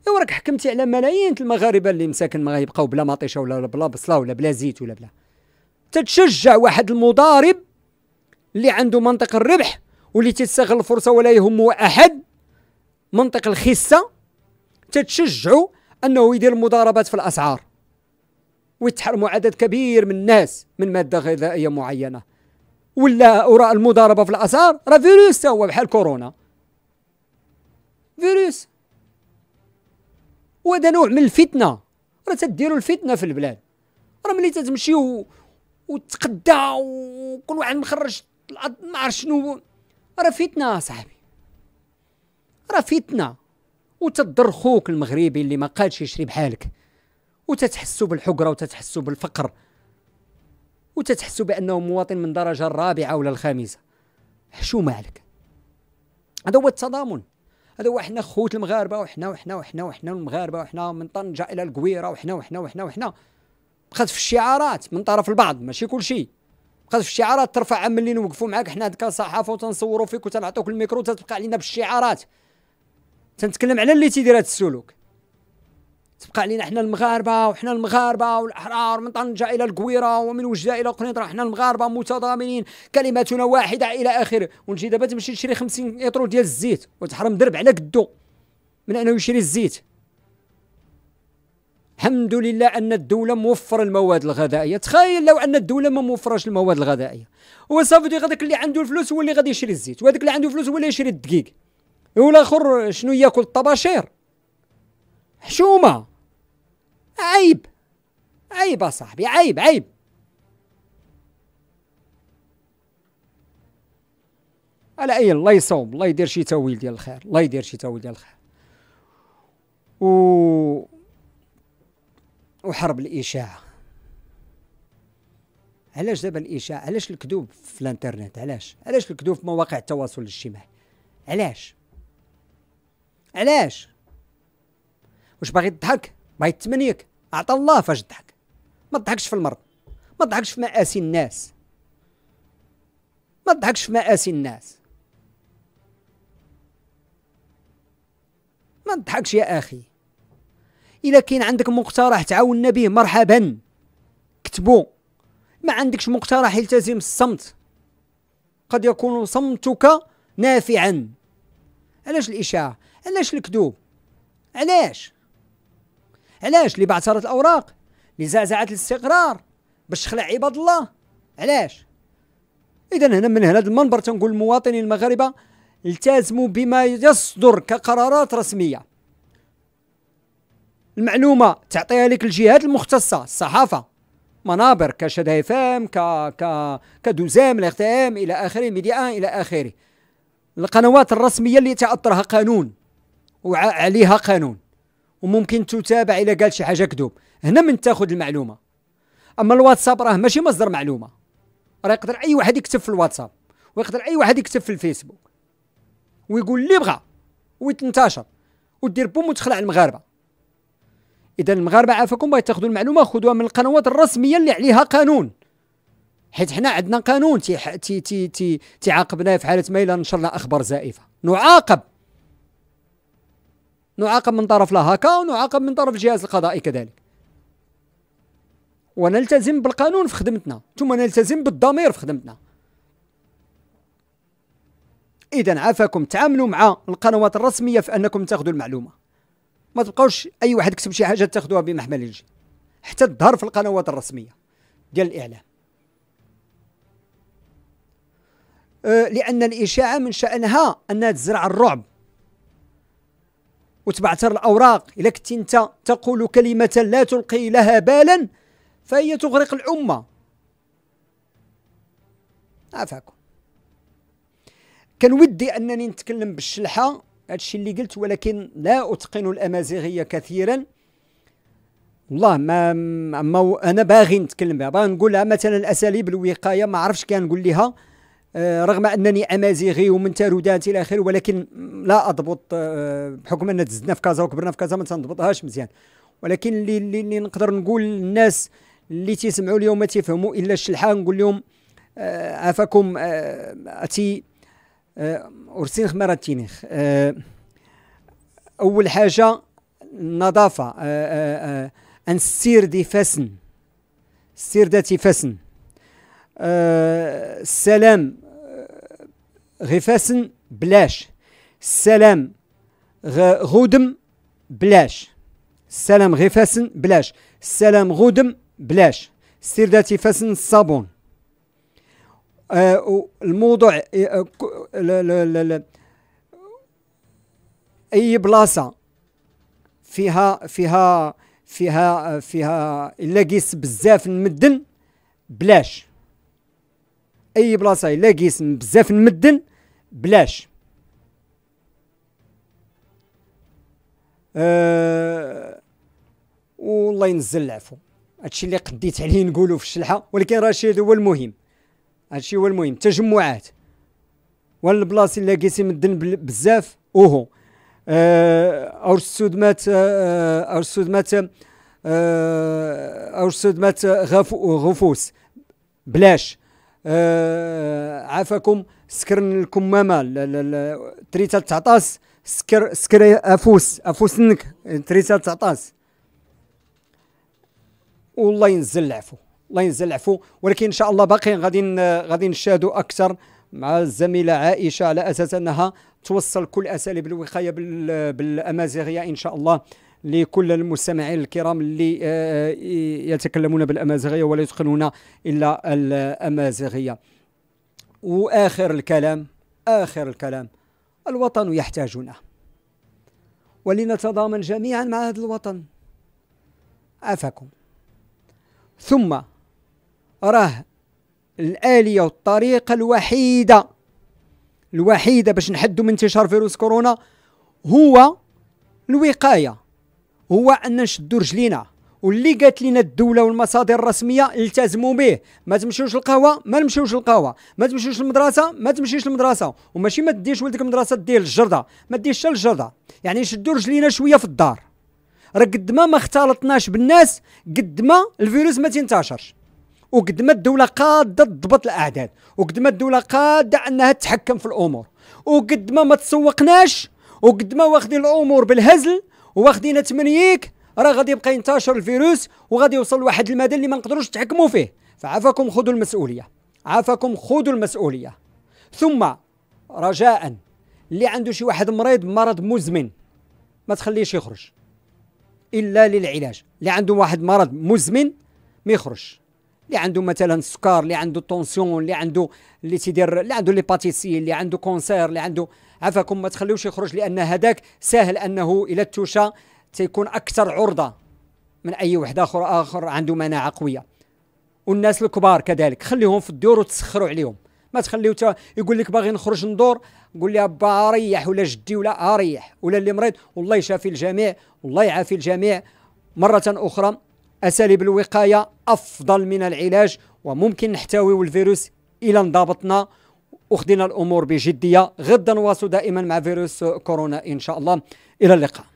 ايوا راك حكمتي على ملايين المغاربه اللي مساكن ما غيبقاو بلا مطيشه ولا بلا بصله ولا بلا زيت ولا بلا تتشجع واحد المضارب اللي عنده منطق الربح واللي تستغل الفرصه ولا يهمه احد منطق الخسه تتشجعوا انه يدير مضاربات في الاسعار ويتحرموا عدد كبير من الناس من ماده غذائيه معينه ولا وراء المضاربه في الاسعار راه فيروس هو بحال كورونا فيروس وهذا نوع من الفتنه راه تديروا الفتنه في البلاد راه ملي تتمشي و... وتقدا وكل واحد مخرج ما عرف شنو راه فتنه صاحبي راه فتنه وتضر خوك المغربي اللي ما قادش يشري بحالك وتتحسوا بالحقره وتتحسوا بالفقر وتتحسوا بانه مواطن من درجه الرابعه ولا الخامسه حشومة عليك هذا هو التضامن هذا هو حنا خوت المغاربه وحنا وحنا وحنا وحنا المغاربه وحنا من طنجه الى القويره وحنا وحنا وحنا وحنا بقات في الشعارات من طرف البعض ماشي كل شيء بقات في الشعارات ترفع عملين وقفوا معاك حنا هذيك الصحافه وتنصوروا فيك وتنعطوك الميكرو وتتبقى علينا بالشعارات تنتكلم على اللي تيدير هذا السلوك تبقى علينا حنا المغاربه وحنا المغاربه والاحرار من طنجه الى القويره ومن وجده الى قنيطره حنا المغاربه متضامنين كلمتنا واحده الى اخره ونجي دابا تمشي تشري 50 اطرو ديال الزيت وتحرم درب على قدو من انه يشري الزيت الحمد لله ان الدوله موفره المواد الغذائيه تخيل لو ان الدوله ما موفراش المواد الغذائيه وصافي غاديك اللي عنده الفلوس هو اللي غادي يشري الزيت وهذاك اللي عنده الفلوس هو اللي يشري الدقيق والاخر شنو ياكل الطباشير حشومه عيب عيب صاحبي عيب عيب على اي الله يصوم الله يدير شي تاويل ديال الخير الله يدير شي تاويل ديال الخير و وحرب الاشاعه علاش دابا الاشاعه علاش الكذوب في الانترنت علاش علاش الكذوب في مواقع التواصل الاجتماعي علاش علاش واش باغي تضحك باغي تمنيك اعطى الله فاش تضحك ما تضحكش في المرض ما تضحكش في مآسي الناس ما تضحكش في مآسي الناس ما تضحكش يا اخي الا كاين عندك مقترح تعاوننا به مرحبا كتبو ما عندكش مقترح التزم الصمت قد يكون صمتك نافعا علاش الاشاعه علاش الكذوب علاش علاش اللي بعثرت الاوراق اللي زعزعت الاستقرار باش تخلع عباد الله علاش اذا هنا من هذا المنبر تنقول للمواطنين المغاربه التزموا بما يصدر كقرارات رسميه المعلومه تعطيها لك الجهات المختصه الصحافه منابر كشد اف ام ك ك كدوزام الى اخره ميديا الى اخره القنوات الرسميه اللي تاطرها قانون وعليها قانون وممكن تتابع الا قال شي حاجه كذوب هنا من تاخذ المعلومه اما الواتساب راه ماشي مصدر معلومه راه يقدر اي واحد يكتب في الواتساب ويقدر اي واحد يكتب في الفيسبوك ويقول اللي بغى ويتنتشر ودير بوم وتخلع المغاربه اذا المغاربه عافاكم بغيت تاخذوا المعلومه خذوها من القنوات الرسميه اللي عليها قانون حيت حنا عندنا قانون تي تي تي تعاقبنا في حاله ما الا نشرنا اخبار زائفه نعاقب نعاقب من طرف لاهاكا ونعاقب من طرف الجهاز القضائي كذلك ونلتزم بالقانون في خدمتنا ثم نلتزم بالضمير في خدمتنا اذا عافاكم تعاملوا مع القنوات الرسميه في انكم تاخذوا المعلومه ما تبقاوش اي واحد كتب شي حاجه تاخذوها بمحمل الجد حتى تظهر في القنوات الرسميه ديال الاعلام أه، لان الاشاعه من شانها انها تزرع الرعب وتبعثر الأوراق إلا كنت أنت تقول كلمة لا تلقي لها بالا فهي تغرق الأمة عفاكم كان ودي أنني نتكلم بالشلحة هادشي اللي قلت ولكن لا أتقن الأمازيغية كثيرا والله ما, ما أنا باغي نتكلم بها باغي نقولها مثلا الأساليب الوقاية ما عرفش نقول لها آه، رغم انني امازيغي ومن تارودانت الى اخره ولكن لا اضبط آه، بحكم ان تزدنا في كازا وكبرنا في كازا ما تنضبطهاش مزيان ولكن اللي اللي نقدر نقول للناس اللي تيسمعوا اليوم ما تيفهموا الا الشلحه نقول لهم عفاكم آه، اتي ارسينخ مراتينيخ اول حاجه النظافه ان سير دي فاسن سير ذاتي فاسن السلام غفاسن بلاش السلام غودم بلاش السلام غفاسن بلاش السلام غودم بلاش سيرداتي فاسن الصابون آه، الموضوع آه، اي بلاصه فيها فيها فيها فيها الا قيس بزاف المدن بلاش اي بلاصه الا قيس بزاف المدن بلاش أه والله ينزل العفو هادشي اللي قديت عليه نقولو في الشلحه ولكن رشيد هو المهم هادشي هو المهم تجمعات ولا البلاصه اللي لقيتي مدن بزاف اوهو أه او مات أه, أه، او مات أه, أه، او مات غفو غفوس بلاش آه عافاكم سكر الكمامه تريتا تعطاس سكر سكر افوس افوس نك تريتا تعطاس والله ينزل العفو الله ينزل العفو ولكن ان شاء الله باقي غادي غادي نشاهدوا اكثر مع الزميله عائشه على اساس انها توصل كل اساليب الوقايه بالامازيغيه ان شاء الله لكل المستمعين الكرام اللي آه، آه، يتكلمون بالأمازيغية ولا يتقنون إلا الأمازيغية وآخر الكلام آخر الكلام الوطن يحتاجنا ولنتضامن جميعا مع هذا الوطن عافاكم ثم راه الآلية والطريقة الوحيدة الوحيدة باش نحدوا من انتشار فيروس كورونا هو الوقاية هو ان نشدوا رجلينا واللي قالت لنا الدوله والمصادر الرسميه التزموا به ما تمشيوش القهوه ما نمشيوش القهوه ما تمشيوش المدرسه ما تمشيش المدرسه وماشي ما تديش ولدك المدرسه دير الجرده ما تديش حتى الجرده يعني نشدوا رجلينا شويه في الدار راه قد ما ما اختلطناش بالناس قد ما الفيروس ما تنتشرش وقد ما الدوله قاده تضبط الاعداد وقد ما الدوله قاده انها تتحكم في الامور وقد ما ما تسوقناش وقد ما واخدين الامور بالهزل وواخدين تمنيك راه غادي يبقى ينتشر الفيروس وغادي يوصل لواحد المدى اللي ما نقدروش نتحكموا فيه فعافاكم خذوا المسؤوليه عافاكم خذوا المسؤوليه ثم رجاء اللي عنده شي واحد مريض مرض مزمن ما تخليهش يخرج الا للعلاج اللي عنده واحد مرض مزمن ما يخرج اللي عنده مثلا السكر اللي عنده طونسيون اللي عنده اللي تيدير اللي عنده ليباتيسي اللي عنده كونسير اللي عنده عفاكم ما تخليوش يخرج لان هذاك ساهل انه الى التوشه تيكون اكثر عرضه من اي واحد اخر اخر عنده مناعه قويه والناس الكبار كذلك خليهم في الدور وتسخروا عليهم ما تخليو يقول لك باغي نخرج ندور قول لي با اريح ولا جدي ولا اريح آه، ولا اللي مريض والله يشافي الجميع والله يعافي الجميع مره اخرى اساليب الوقايه افضل من العلاج وممكن نحتوي الفيروس الى انضبطنا أخذنا الأمور بجدية غدا دائما مع فيروس كورونا إن شاء الله إلى اللقاء